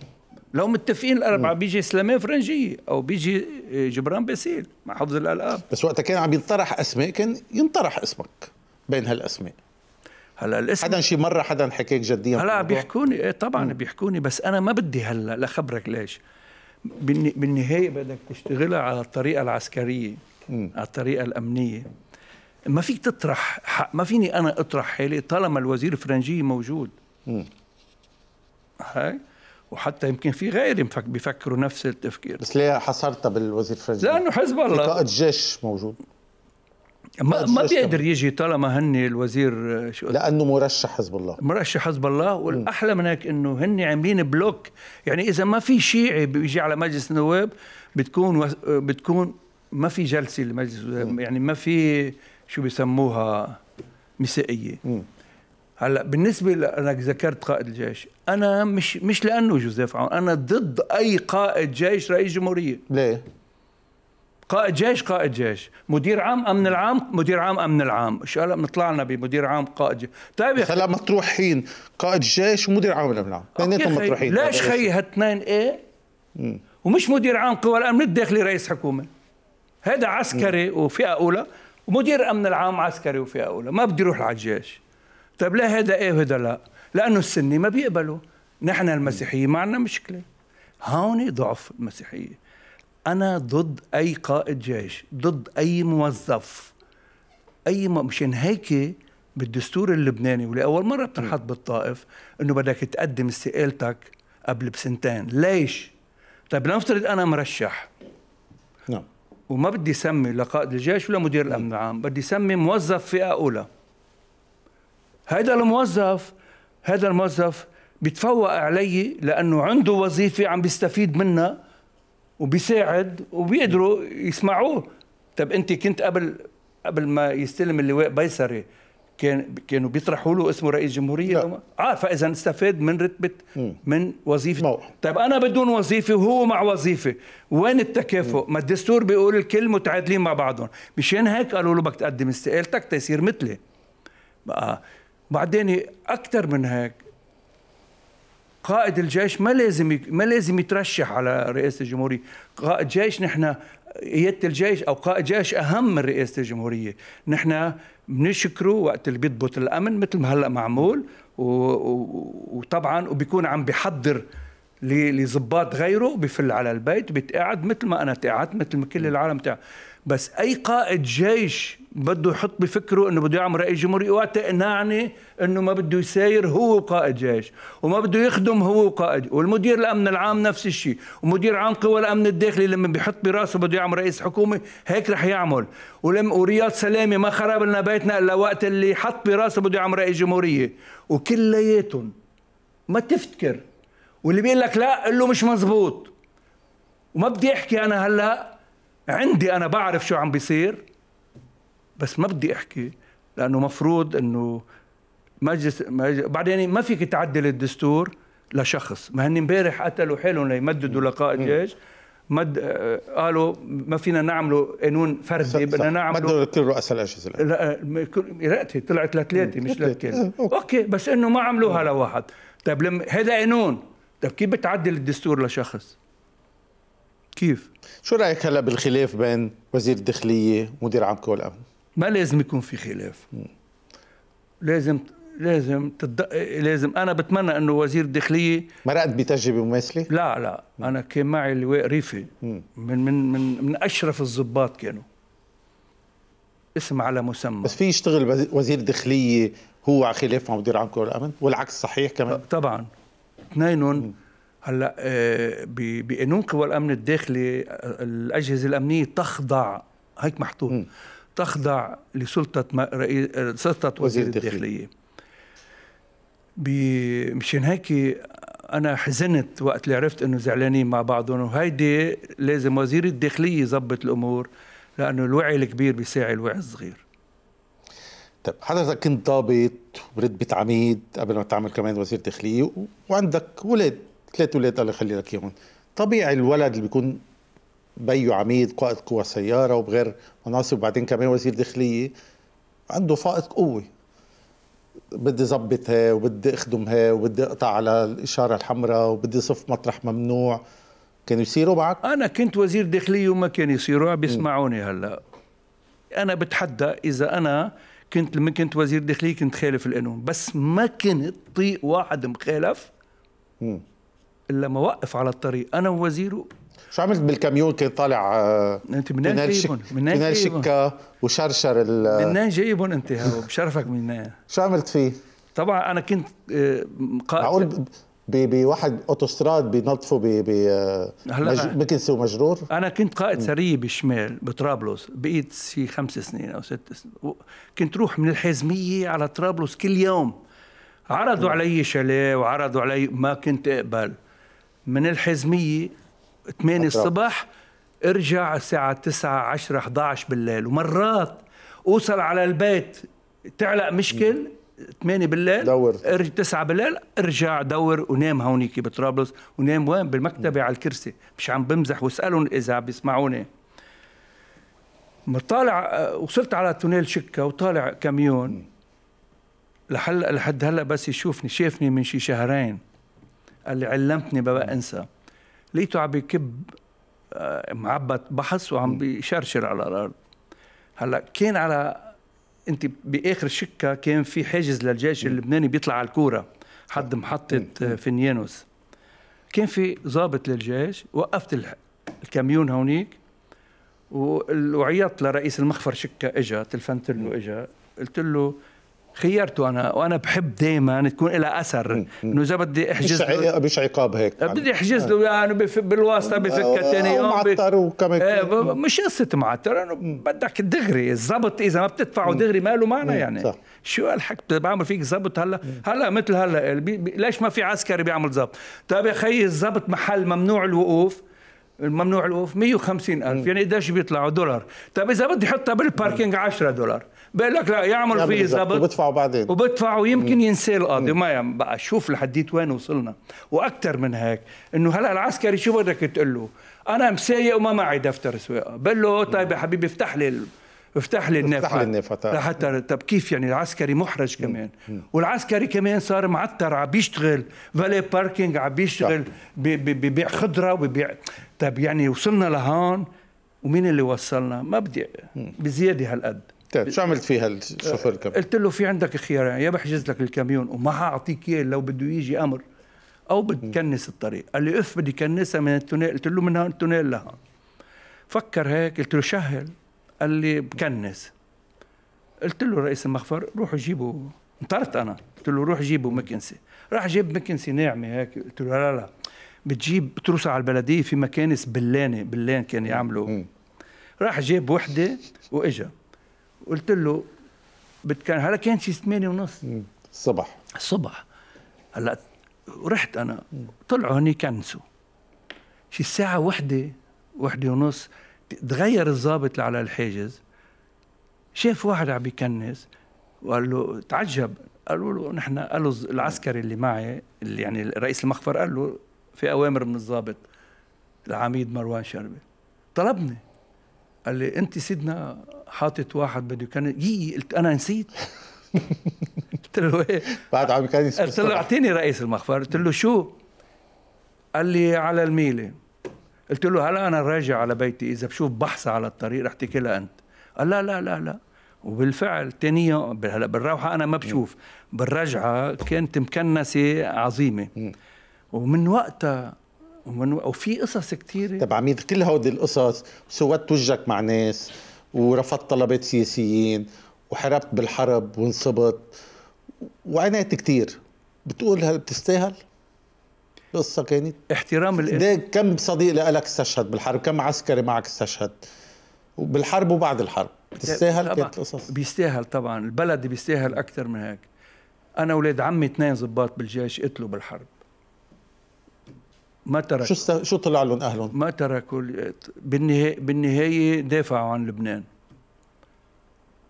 لو متفقين الاربعه بيجي سليمان فرنجي او بيجي آه، جبران باسيل مع حفظ الالقاب بس وقتها كان عم ينطرح اسماء كان ينطرح اسمك بين هالاسماء هلا الاسم حدا شي مره حدا حكيك جديا هلا بيحكوني ايه طبعا م. بيحكوني بس انا ما بدي هلا لخبرك ليش بالنهايه بدك تشتغلها على الطريقه العسكريه م. على الطريقه الامنيه ما فيك تطرح حق ما فيني انا اطرح حالي طالما الوزير الفرنجي موجود هاي وحتى يمكن في غيري بيفكروا نفس التفكير بس ليه حصرتها بالوزير الفرنجي؟ لانه حزب الله قائد الجيش موجود ما, ما بيقدر يجي طالما هن الوزير آه، شو لانه مرشح حزب الله مرشح حزب الله والاحلى من هيك انه هن عاملين بلوك يعني اذا ما في شيعي بيجي على مجلس النواب بتكون و... آه، بتكون ما في جلسه لمجلس يعني ما في شو بيسموها مسائيه هلا بالنسبه لانك ذكرت قائد الجيش انا مش مش لانه جوزيف عون انا ضد اي قائد جيش رئيس جمهوريه ليه قائد جيش قائد جيش مدير عام امن العام مدير عام امن العام هلا بنطلع لنا بمدير عام قائد جيش طيب يا هلا مطروحين قائد جيش ومدير عام الامن العام اثنيناتهم مطروحين ليش خي هالتنين ايه ومش مدير عام قوى الامن الداخلي رئيس حكومه هذا عسكري مم. وفئه اولى ومدير امن العام عسكري وفئه اولى ما بده يروح على الجيش طيب ليه هذا ايه وهذا لا لانه السني ما بيقبلوا نحن المسيحيه عندنا مشكله هون ضعف المسيحيه انا ضد اي قائد جيش ضد اي موظف اي م... مشان هيك بالدستور اللبناني ولاول مره بتنحط بالطائف انه بدك تقدم استقالتك قبل بسنتين ليش طيب لنفترض انا مرشح نعم وما بدي سمي لقائد الجيش ولا مدير الامن العام بدي سمي موظف فئه اولى هذا الموظف هذا الموظف بيتفوق علي لانه عنده وظيفه عم بيستفيد منها وبيساعد وبيقدروا يسمعوه طب انت كنت قبل قبل ما يستلم اللواء بيسري كان كانوا بيطرحوا له اسمه رئيس جمهوريه اه فاذا استفاد من رتبه من وظيفه مو. طيب انا بدون وظيفه وهو مع وظيفه وين التكافؤ ما الدستور بيقول الكل متعادلين مع بعضهم مشان هيك قالوا له بدك تقدم استقالتك تيصير مثلي بقى آه، بعدين اكثر من هيك قائد الجيش ما لازم ما لازم يترشح على رئاسه الجمهوريه قائد جيش نحن قياده الجيش او قائد جيش اهم من رئاسه الجمهوريه نحن بنشكره وقت اللي بيضبط الامن مثل ما هلا معمول وطبعا وبيكون عم بيحضر لظباط غيره بفل على البيت بتقعد مثل ما انا تقعد مثل ما كل العالم تقعد بس اي قائد جيش بده يحط بفكره انه بده يعمل رئيس جمهوري وقت اقنعني انه ما بده يساير هو وقائد جيش وما بده يخدم هو وقائد والمدير الامن العام نفس الشيء ومدير عام قوى الامن الداخلي لما بيحط براسه بده يعمل رئيس حكومه هيك رح يعمل ولم ورياض سلامه ما خرب لنا بيتنا الا وقت اللي حط براسه بده يعمل رئيس جمهوريه وكلياتهم ما تفتكر واللي بيقول لك لا قل له مش مزبوط وما بدي احكي انا هلا عندي انا بعرف شو عم بيصير بس ما بدي احكي لانه مفروض انه مجلس بعدين يعني ما فيك تعدل الدستور لشخص ما هن امبارح قتلوا حالهم ليمددوا لقاء الجيش مد قالوا ما فينا نعمله قانون فردي بدنا نعمله مدوا لكل رؤساء الاجهزه لا رأتي طلعت لثلاثه مش لكل آه، اوكي بس انه ما عملوها آه. لواحد طيب هذا قانون طيب كيف بتعدل الدستور لشخص كيف شو رايك هلا بالخلاف بين وزير الداخليه ومدير عام كول الامن ما لازم يكون في خلاف لازم لازم تد... لازم انا بتمنى انه وزير الداخليه مرقت بتجربه مماثله؟ لا لا م. انا كان معي اللواء ريفي من من من من اشرف الضباط كانوا اسم على مسمى بس في يشتغل وزير داخليه هو على خلاف مع مدير عام كول الامن والعكس صحيح كمان؟ طبعا اثنينهم هلا آه، بقانون قوى الامن الداخلي آه، الاجهزه الامنيه تخضع هيك محطوط تخضع لسلطه سلطه وزير الداخليه مشان هيك انا حزنت وقت اللي عرفت انه زعلانين مع بعضهم وهيدي لازم وزير الداخليه يظبط الامور لانه الوعي الكبير بيساعي الوعي الصغير طيب حضرتك كنت ضابط ورتبه عميد قبل ما تعمل كمان وزير داخلية وعندك ولاد ثلاث اولاد طيب الله يخلي لك اياهم طبيعي الولد اللي بيكون بيو عميد قائد قوى سياره وبغير مناصب وبعدين كمان وزير داخليه عنده فائض قوه بدي هي وبدي اخدمها وبدي اقطع على الاشاره الحمراء وبدي صف مطرح ممنوع كانوا يصيروا معك؟ انا كنت وزير داخليه وما كان يصيروا بيسمعوني هلا انا بتحدى اذا انا كنت لما كنت وزير داخليه كنت خالف القانون بس ما كنت طيق واحد مخالف مم. الا ما وقف على الطريق انا ووزيره شو عملت بالكاميون كان طالع آه، انت منين جايبهم؟ منين وين وشرشر ال منين جايبهم انت بشرفك منين؟ شو عملت فيه؟ طبعا انا كنت آه، قائد معقول بواحد اوتوستراد بينظفوا ب ب آه، مكنسي ومجرور انا كنت قائد سريه بالشمال بطرابلس بقيت شي خمس سنين او ست سنين كنت روح من الحزميه على طرابلس كل يوم عرضوا علي شاليه وعرضوا علي ما كنت اقبل من الحزميه 8 الصبح ارجع الساعة 9 10 11 بالليل ومرات اوصل على البيت تعلق مشكل 8 بالليل دور 9 بالليل ارجع دور ونام هونيك بطرابلس ونام وين بالمكتبة على الكرسي مش عم بمزح واسألهم إذا بيسمعوني طالع آه، وصلت على تونيل شكة وطالع كاميون لحل لحد هلا بس يشوفني شافني من شي شهرين قال لي علمتني بقى انسى لقيته عم بكب آه، معبد بحث وعم بشرشر على الارض هلا كان على انت باخر شكه كان في حاجز للجيش اللبناني بيطلع على الكوره حد محطه آه، فينيانوس كان في ضابط للجيش وقفت الكاميون هونيك وعيطت لرئيس المخفر شكه اجا تلفنت له اجا قلت له خيرته انا وانا بحب دائما تكون لها اثر انه اذا بدي احجز مش عقاب هيك بدي احجز آه. له يعني بالواسطه آه، بفكها ثاني يوم آه، معتر وكمان مش قصه معتر انه بدك دغري الزبط اذا ما بتدفعه دغري ما له معنى يعني صح. شو الحك طيب، بعمل فيك زبط هلا هلا مثل هلا ليش ما في عسكري بيعمل زبط طيب يا خيي الزبط محل ممنوع الوقوف ممنوع الوقوف 150 ألف يعني قديش بيطلعوا دولار طيب إذا بدي أحطها بالباركينج 10 دولار بقول لك لا يعمل فيه ظبط وبدفعوا بعدين وبدفعوا يمكن ينساه القاضي ما بقى شوف لحديت وين وصلنا واكثر من هيك انه هلا العسكري شو بدك تقول له انا مسايق وما معي دفتر سواقه بقول له طيب يا حبيبي افتح لي افتح لي النافعة افتح لي النافع آه. لحتى طب كيف يعني العسكري محرج كمان مم. والعسكري كمان صار معتر عم بيشتغل فالي باركينج عم بيشتغل ببيع خضره وببيع طب يعني وصلنا لهون ومين اللي وصلنا ما بدي بزياده هالقد شو عملت فيها الشوفير الكاميون؟ قلت له في عندك خيارين يعني يا بحجز لك الكاميون وما حاعطيك اياه لو بده يجي امر او بتكنس الطريق قال لي اف بدي كنسها من التونيل قلت له من هون التونيل لهون فكر هيك قلت له شهل قال لي بكنس قلت له رئيس المخفر روحوا جيبوا انطرت انا قلت له روح جيبوا مكنسه راح جيب مكنسه ناعمه هيك قلت له لا لا بتجيب بتروس على البلديه في مكانس بلانه بلان كان يعملوا راح جاب وحده واجا قلت له بتكن هلا كان شي 8 ونص الصبح الصبح هلا رحت انا طلعوا هني كنسوا شي الساعة وحدة وحدة ونص تغير الضابط اللي على الحاجز شاف واحد عم بيكنس وقال له تعجب قالوا له نحن قالوا العسكري اللي معي اللي يعني رئيس المخفر قال له في اوامر من الضابط العميد مروان شربي طلبني قال لي انت سيدنا حاطط واحد بده كان يي قلت انا نسيت قلت له ايه بعد عم كان قلت له اعطيني رئيس المخفر قلت له شو قال لي على الميله قلت له هلا انا راجع على بيتي اذا بشوف بحثة على الطريق رح لها انت قال لا لا لا لا وبالفعل ثاني يوم هلا بالروحه انا ما بشوف بالرجعه كانت مكنسه عظيمه ومن وقتها وفي قصص كثيره طب عميد كل هودي القصص سودت وجهك مع ناس ورفضت طلبات سياسيين وحاربت بالحرب وانصبت وعنيت كثير بتقول هل بتستاهل؟ القصة كانت احترام الإنسان كم صديق لك استشهد بالحرب كم عسكري معك استشهد وبالحرب وبعد الحرب بتستاهل كانت القصص بيستاهل طبعا البلد بيستاهل أكثر من هيك أنا أولاد عمي اثنين ضباط بالجيش قتلوا بالحرب ما ترك شو شو طلع لهم اهلهم؟ ما تركوا بالنهايه بالنهايه دافعوا عن لبنان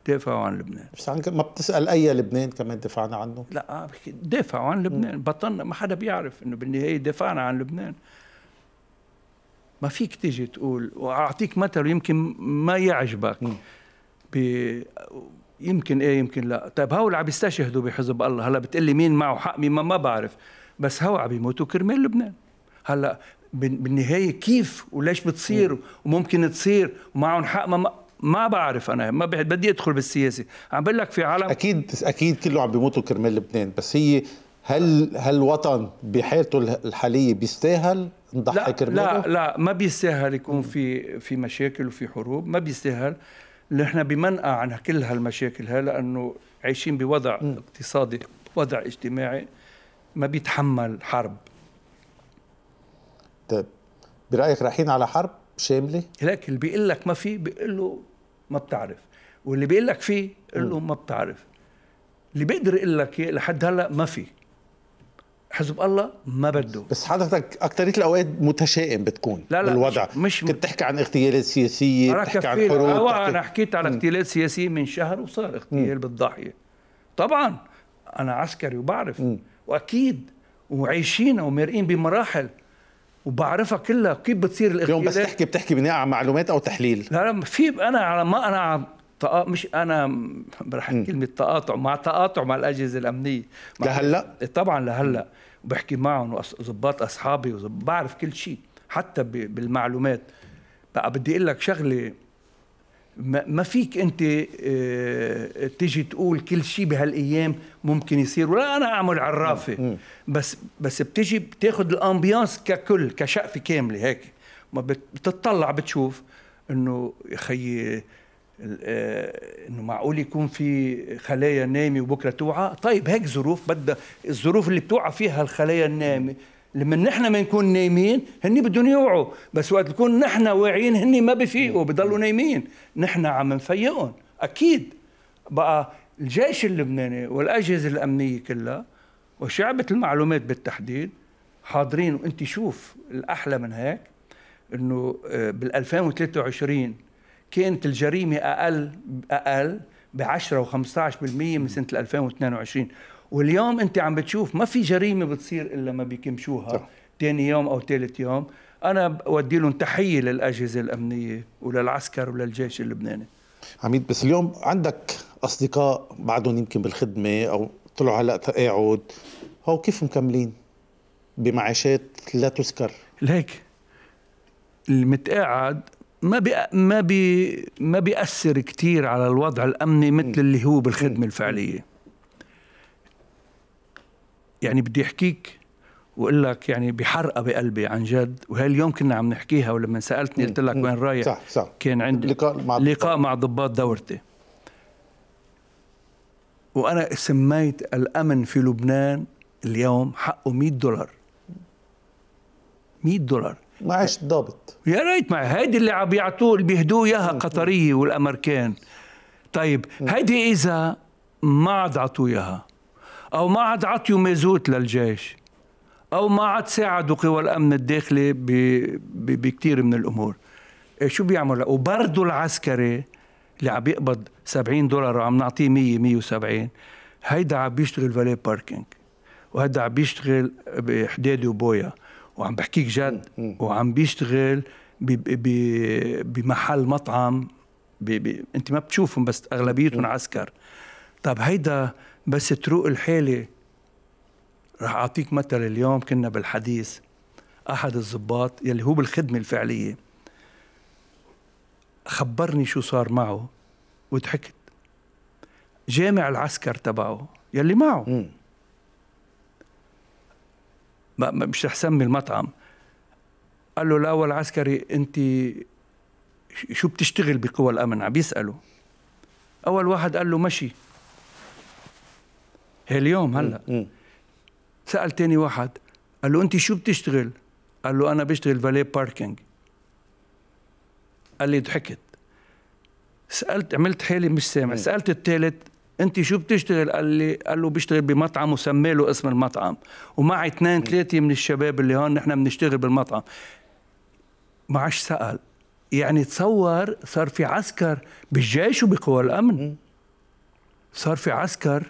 دافعوا عن لبنان بس عن ما بتسال اي لبنان كمان دفعنا عنه؟ لا آه، دافعوا عن لبنان م. بطلنا ما حدا بيعرف انه بالنهايه دافعنا عن لبنان ما فيك تيجي تقول واعطيك مثل يمكن ما يعجبك ب... يمكن ايه يمكن لا طيب هول عم يستشهدوا بحزب الله هلا بتقلي مين معه حق مين ما, ما بعرف بس هو عم يموتوا كرمال لبنان هلا بالنهايه كيف وليش بتصير وممكن تصير ومعهم حق ما ما بعرف انا ما بدي ادخل بالسياسه عم بقول لك في عالم اكيد اكيد كله عم بيموتوا كرمال لبنان بس هي هل هل الوطن بحالته الحاليه بيستاهل نضحي كرماله لا لا ما بيستاهل يكون في في مشاكل وفي حروب ما بيستاهل نحن بمنقى عن كل هالمشاكل هي لانه عايشين بوضع م. اقتصادي وضع اجتماعي ما بيتحمل حرب طيب برايك رايحين على حرب شامله؟ هناك اللي بيقول لك ما في بيقول له ما بتعرف واللي بيقول لك في بيقول له ما بتعرف اللي بيقدر يقول لك لحد هلا ما في حزب الله ما بده بس حضرتك اكثريه الاوقات متشائم بتكون لا لا بالوضع مش, مش كنت بتحكي عن اغتيالات سياسيه بتحكي عن حروب أنا, انا حكيت على اغتيالات سياسيه من شهر وصار اغتيال بالضاحيه طبعا انا عسكري وبعرف م. واكيد وعايشين ومرئين بمراحل وبعرفها كلها كيف بتصير الاختلاف اليوم بس تحكي بتحكي بناء على معلومات او تحليل لا لا في انا على ما انا على مش انا رح كلمه تقاطع مع تقاطع مع الاجهزه الامنيه لهلا طبعا لهلا بحكي معهم وظباط اصحابي وبعرف كل شيء حتى بالمعلومات بقى بدي اقول لك شغله ما فيك انت آه، تيجي تقول كل شيء بهالايام ممكن يصير ولا انا اعمل عرافه بس بس بتيجي بتاخذ الامبيانس ككل كشقفه كامله هيك ما بتطلع بتشوف انه يا خيي آه، انه معقول يكون في خلايا نامي وبكره توعى طيب هيك ظروف بدها الظروف اللي بتوعى فيها الخلايا النامي لما نحن ما نكون نايمين هن بدهم يوعوا بس وقت نكون نحن واعيين هن ما بفيقوا بضلوا نايمين نحن عم نفيقهم اكيد بقى الجيش اللبناني والاجهزه الامنيه كلها وشعبه المعلومات بالتحديد حاضرين وانت شوف الاحلى من هيك انه آه، بال 2023 كانت الجريمه اقل اقل ب 10 و15% من سنه 2022 واليوم انت عم بتشوف ما في جريمه بتصير الا ما بيكمشوها صح. يوم او ثالث يوم انا بودي لهم تحيه للاجهزه الامنيه وللعسكر وللجيش اللبناني عميد بس اليوم عندك اصدقاء بعدهم يمكن بالخدمه او طلعوا هلا تقاعد إيه هو كيف مكملين بمعاشات لا تذكر ليك المتقاعد ما بي ما بي ما بيأثر كثير على الوضع الامني مثل اللي هو بالخدمه الفعليه يعني بدي احكيك واقول لك يعني بحرقه بقلبي عن جد وهي اليوم كنا عم نحكيها ولما سالتني قلت لك وين رايح صح صح كان عندي لقاء مع لقاء مع ضباط دورتي وانا سميت الامن في لبنان اليوم حقه 100 دولار 100 دولار معاش الضابط يا ريت مع هيدي اللي عم يعطوه اللي بيهدوه اياها قطريه والامريكان طيب هيدي اذا ما عاد عطوه اياها أو ما عاد عطيوا مازوت للجيش أو ما عاد ساعدوا قوى الأمن الداخلي بكثير من الأمور إيه، شو بيعمل وبرده العسكري اللي عم يقبض 70 دولار وعم نعطيه 100 170 هيدا عم بيشتغل فالي باركينج وهيدا عم بيشتغل بحدادي وبويا وعم بحكيك جد وعم بيشتغل بمحل مطعم بي بي انت ما بتشوفهم بس اغلبيتهم عسكر طب هيدا بس تروق الحالة رح أعطيك مثل اليوم كنا بالحديث أحد الضباط يلي هو بالخدمة الفعلية خبرني شو صار معه وضحكت جامع العسكر تبعه يلي معه ما مش رح سمي المطعم قال له الاول عسكري انت شو بتشتغل بقوى الامن عم بيساله اول واحد قال له مشي اليوم هلا سال تاني واحد قال له انت شو بتشتغل؟ قال له انا بشتغل فالي باركينج قال لي ضحكت سالت عملت حالي مش سامع سالت الثالث انت شو بتشتغل قال لي قال له بشتغل بمطعم وسمى له اسم المطعم ومعي اثنين ثلاثه من الشباب اللي هون نحن بنشتغل بالمطعم ما عادش سال يعني تصور صار في عسكر بالجيش وبقوى الامن صار في عسكر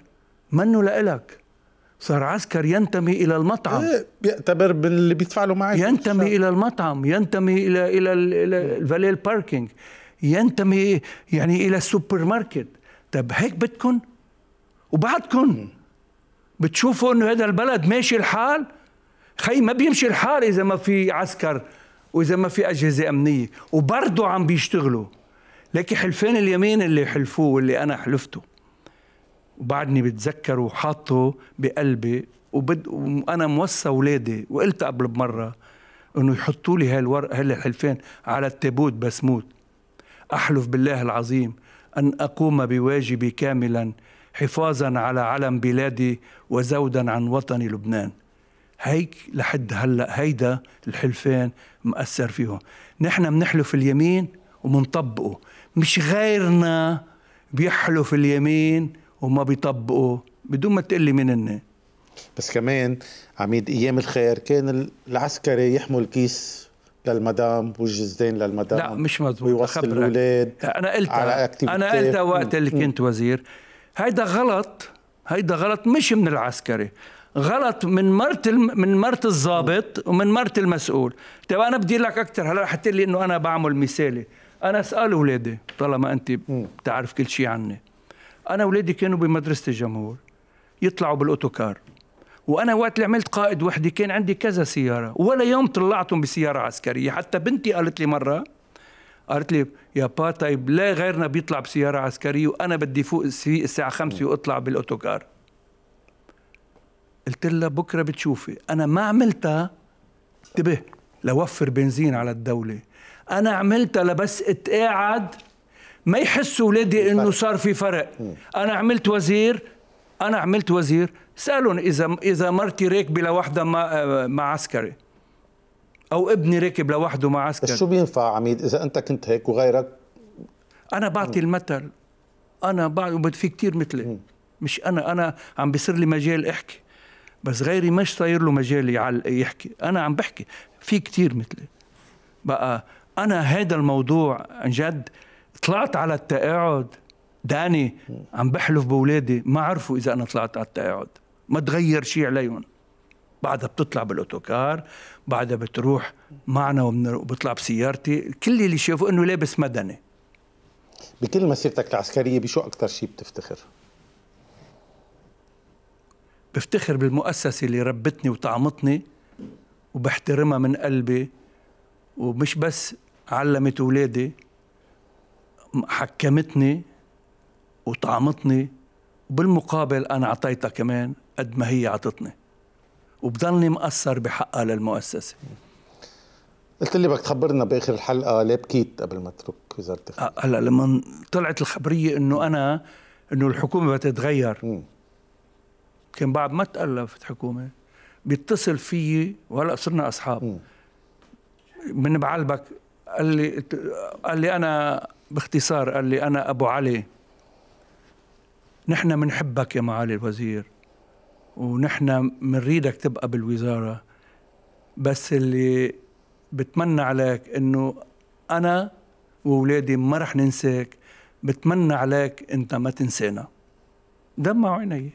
منه لإلك صار عسكر ينتمي الى المطعم إيه بيعتبر باللي بيدفع له معي ينتمي الى المطعم ينتمي الى الى الفاليل باركينج ينتمي يعني الى السوبر ماركت طب هيك بدكم وبعدكم بتشوفوا انه هذا البلد ماشي الحال خي ما بيمشي الحال اذا ما في عسكر واذا ما في اجهزه امنيه وبرضه عم بيشتغلوا لكن حلفان اليمين اللي حلفوه واللي انا حلفته وبعدني بتذكر وحاطه بقلبي وبد... وانا موصى اولادي وقلت قبل بمره انه يحطوا لي هالورقه هالحلفين على التابوت بس موت احلف بالله العظيم ان اقوم بواجبي كاملا حفاظا على علم بلادي وزودا عن وطني لبنان هيك لحد هلا هيدا الحلفين مأثر فيهم نحن بنحلف اليمين ومنطبقه مش غيرنا بيحلف اليمين وما بيطبقوا بدون ما تقلي مين هن بس كمان عميد ايام الخير كان العسكري يحمل كيس للمدام والجزدان للمدام لا مش مزبوط ويوصل الاولاد انا قلتها انا قلتها وقت اللي كنت وزير هيدا غلط هيدا غلط مش من العسكري غلط من مرت من مرت الضابط ومن مرت المسؤول طيب انا بدي لك اكثر هلا رح تقول لي انه انا بعمل مثالي انا اسال اولادي طالما انت بتعرف كل شيء عني انا اولادي كانوا بمدرسه الجمهور يطلعوا بالاوتوكار وانا وقت اللي عملت قائد وحدي كان عندي كذا سياره ولا يوم طلعتهم بسياره عسكريه حتى بنتي قالت لي مره قالت لي يا با طيب لا غيرنا بيطلع بسياره عسكريه وانا بدي فوق الساعه 5 واطلع بالاوتوكار قلت لها بكره بتشوفي انا ما عملتها انتبه لوفر بنزين على الدوله انا عملتها لبس اتقاعد ما يحسوا اولادي انه صار في فرق انا عملت وزير انا عملت وزير سالهم اذا اذا مرتي راكبه لوحدها مع, مع عسكري او ابني راكب لوحده مع عسكري شو بينفع عميد اذا انت كنت هيك وغيرك انا بعطي المثل انا بعد في كثير مثلي مش انا انا عم بيصير لي مجال احكي بس غيري مش صاير له مجال يحكي انا عم بحكي في كثير مثلي بقى انا هذا الموضوع عن جد طلعت على التقاعد داني عم بحلف بولادي ما عرفوا اذا انا طلعت على التقاعد ما تغير شيء عليهم بعدها بتطلع بالاوتوكار بعدها بتروح معنا وبطلع بسيارتي كل اللي شافوا انه لابس مدني بكل مسيرتك العسكريه بشو اكثر شيء بتفتخر بفتخر بالمؤسسه اللي ربتني وطعمتني وبحترمها من قلبي ومش بس علمت اولادي حكمتني وطعمتني وبالمقابل انا اعطيتها كمان قد ما هي اعطتني وبضلني مقصر بحقها للمؤسسه قلت لي بدك تخبرنا باخر الحلقه ليه بكيت قبل ما اترك وزاره الخارجيه هلا لما طلعت الخبريه انه انا انه الحكومه بتتغير كان بعد ما تالفت حكومه بيتصل فيي وهلا صرنا اصحاب من بعلبك قال لي قال لي انا باختصار قال لي أنا أبو علي نحن منحبك يا معالي الوزير ونحن منريدك تبقى بالوزارة بس اللي بتمنى عليك إنه أنا وولادي ما رح ننساك بتمنى عليك أنت ما تنسانا دمعوا عيني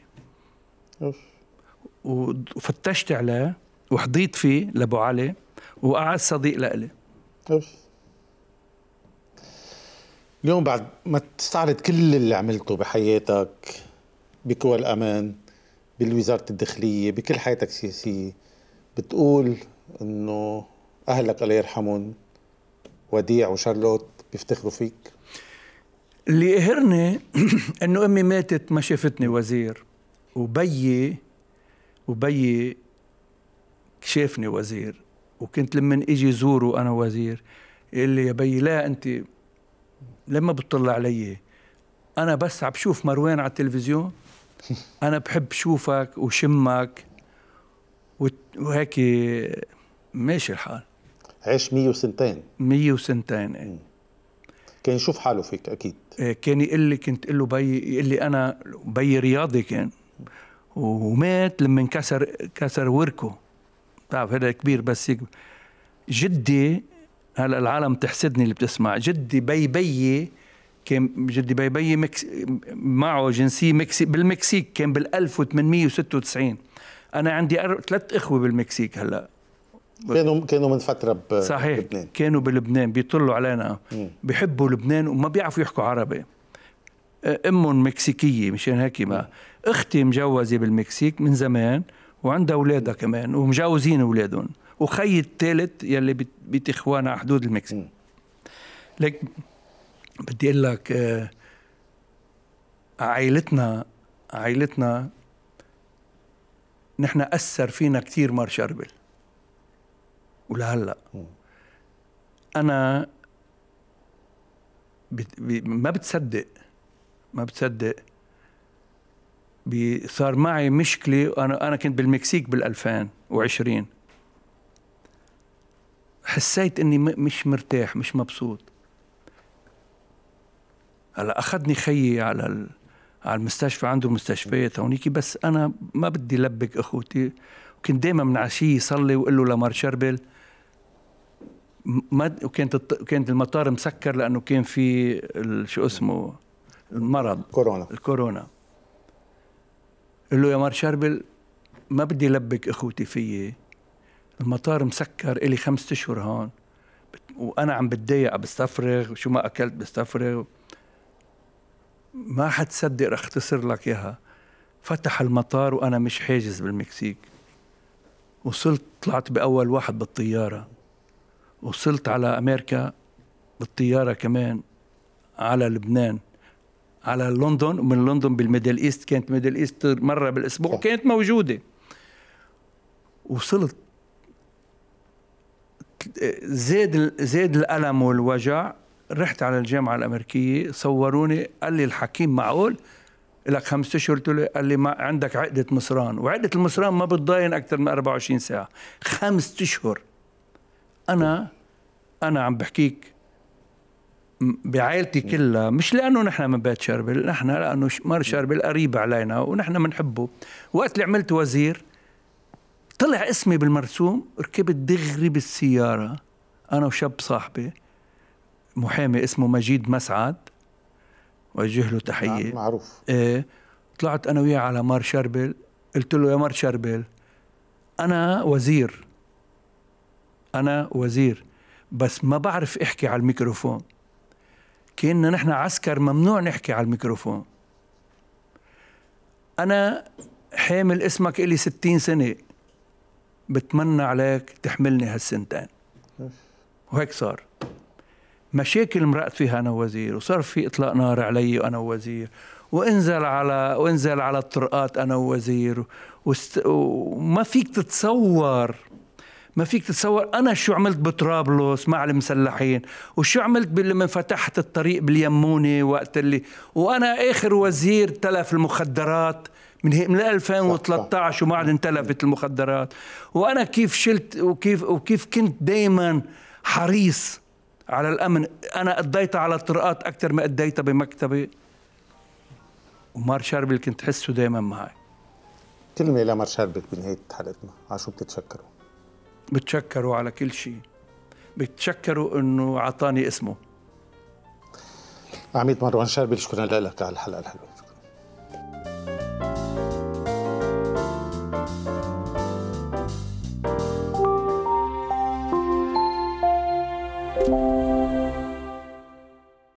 وفتشت عليه وحضيت فيه لابو علي وقعد صديق لإلي اليوم بعد ما تستعرض كل اللي عملته بحياتك بقوى الأمان بالوزارة الداخلية بكل حياتك السياسية بتقول إنه أهلك الله يرحمهم وديع وشارلوت بيفتخروا فيك اللي قهرني انه امي ماتت ما شافتني وزير وبيي وبيي شافني وزير وكنت لما اجي زوره انا وزير يقول لي يا بيي لا انت لما بتطلع علي انا بس عم بشوف مروان على التلفزيون انا بحب شوفك وشمك وهيك ماشي الحال عيش مية وسنتين مية وسنتين إيه. كان يشوف حاله فيك اكيد إيه، كان يقول لي كنت اقول له بي يقول لي انا بي رياضي كان ومات لما انكسر كسر وركه بتعرف هذا كبير بس جدي هلا العالم تحسدني اللي بتسمع جدي بيبي كان جدي بيبي مكس معه جنسيه مكسي بالمكسيك كان بال 1896 انا عندي أر... ثلاث اخوه بالمكسيك هلا كانوا كانوا من فتره ب... صحيح بلبنان كانوا بلبنان بيطلوا علينا بيحبوا لبنان وما بيعرفوا يحكوا عربي امهم مكسيكيه مشان هيك ما اختي مجوزه بالمكسيك من زمان وعندها اولادها كمان ومجوزين اولادهم وخي الثالث يلي بيت على حدود المكسيك لك بدي اقول لك آه، عائلتنا عائلتنا نحن اثر فينا كثير مار شربل ولهلا انا ما بتصدق ما بتصدق صار معي مشكله انا انا كنت بالمكسيك بال 2020 حسيت اني مش مرتاح مش مبسوط هلا اخذني خيي على على المستشفى عنده مستشفيات هونيك بس انا ما بدي لبك اخوتي وكنت دائما من عشيه يصلي وقال له لمار شربل ما وكانت كانت المطار مسكر لانه كان في شو اسمه المرض كورونا الكورونا قال له يا مار شربل ما بدي لبك اخوتي فيي المطار مسكر إلي خمسة أشهر هون وأنا عم بتضايق بستفرغ وشو ما أكلت بستفرغ ما حتصدق رح اختصر لك إياها فتح المطار وأنا مش حاجز بالمكسيك وصلت طلعت بأول واحد بالطيارة وصلت على أمريكا بالطيارة كمان على لبنان على لندن ومن لندن بالميدل ايست كانت ميدل ايست مره بالاسبوع كانت موجوده وصلت زاد زاد الالم والوجع رحت على الجامعه الامريكيه صوروني قال لي الحكيم معقول لك خمسة اشهر قال لي ما عندك عقده مصران وعقده المصران ما بتضاين اكثر من 24 ساعه خمسة اشهر انا انا عم بحكيك بعائلتي كلها مش لانه نحن من بيت شربل نحن لانه مار شربل قريب علينا ونحن بنحبه وقت اللي عملت وزير طلع اسمي بالمرسوم ركبت دغري بالسيارة أنا وشاب صاحبي محامي اسمه مجيد مسعد وجه له تحية نعم، معروف إيه طلعت أنا وياه على مار شربل قلت له يا مار شربل أنا وزير أنا وزير بس ما بعرف احكي على الميكروفون كنا نحن عسكر ممنوع نحكي على الميكروفون أنا حامل اسمك إلي ستين سنة بتمنى عليك تحملني هالسنتين وهيك صار مشاكل مرقت فيها انا وزير وصار في اطلاق نار علي وانا وزير وانزل على وانزل على الطرقات انا وزير وست... وما فيك تتصور ما فيك تتصور انا شو عملت بطرابلس مع المسلحين وشو عملت لما فتحت الطريق باليمونه وقت اللي وانا اخر وزير تلف المخدرات من من 2013 عاد انتلفت المخدرات وانا كيف شلت وكيف وكيف كنت دائما حريص على الامن انا قضيت على الطرقات اكثر ما قضيتها بمكتبي ومار شربل كنت حسه دائما معي كلمه لمار شربل بنهايه حلقتنا على شو بتتشكروا بتشكروا على كل شيء بتشكروا انه اعطاني اسمه عميد مروان شربل شكرا لك على الحلقه الحلوه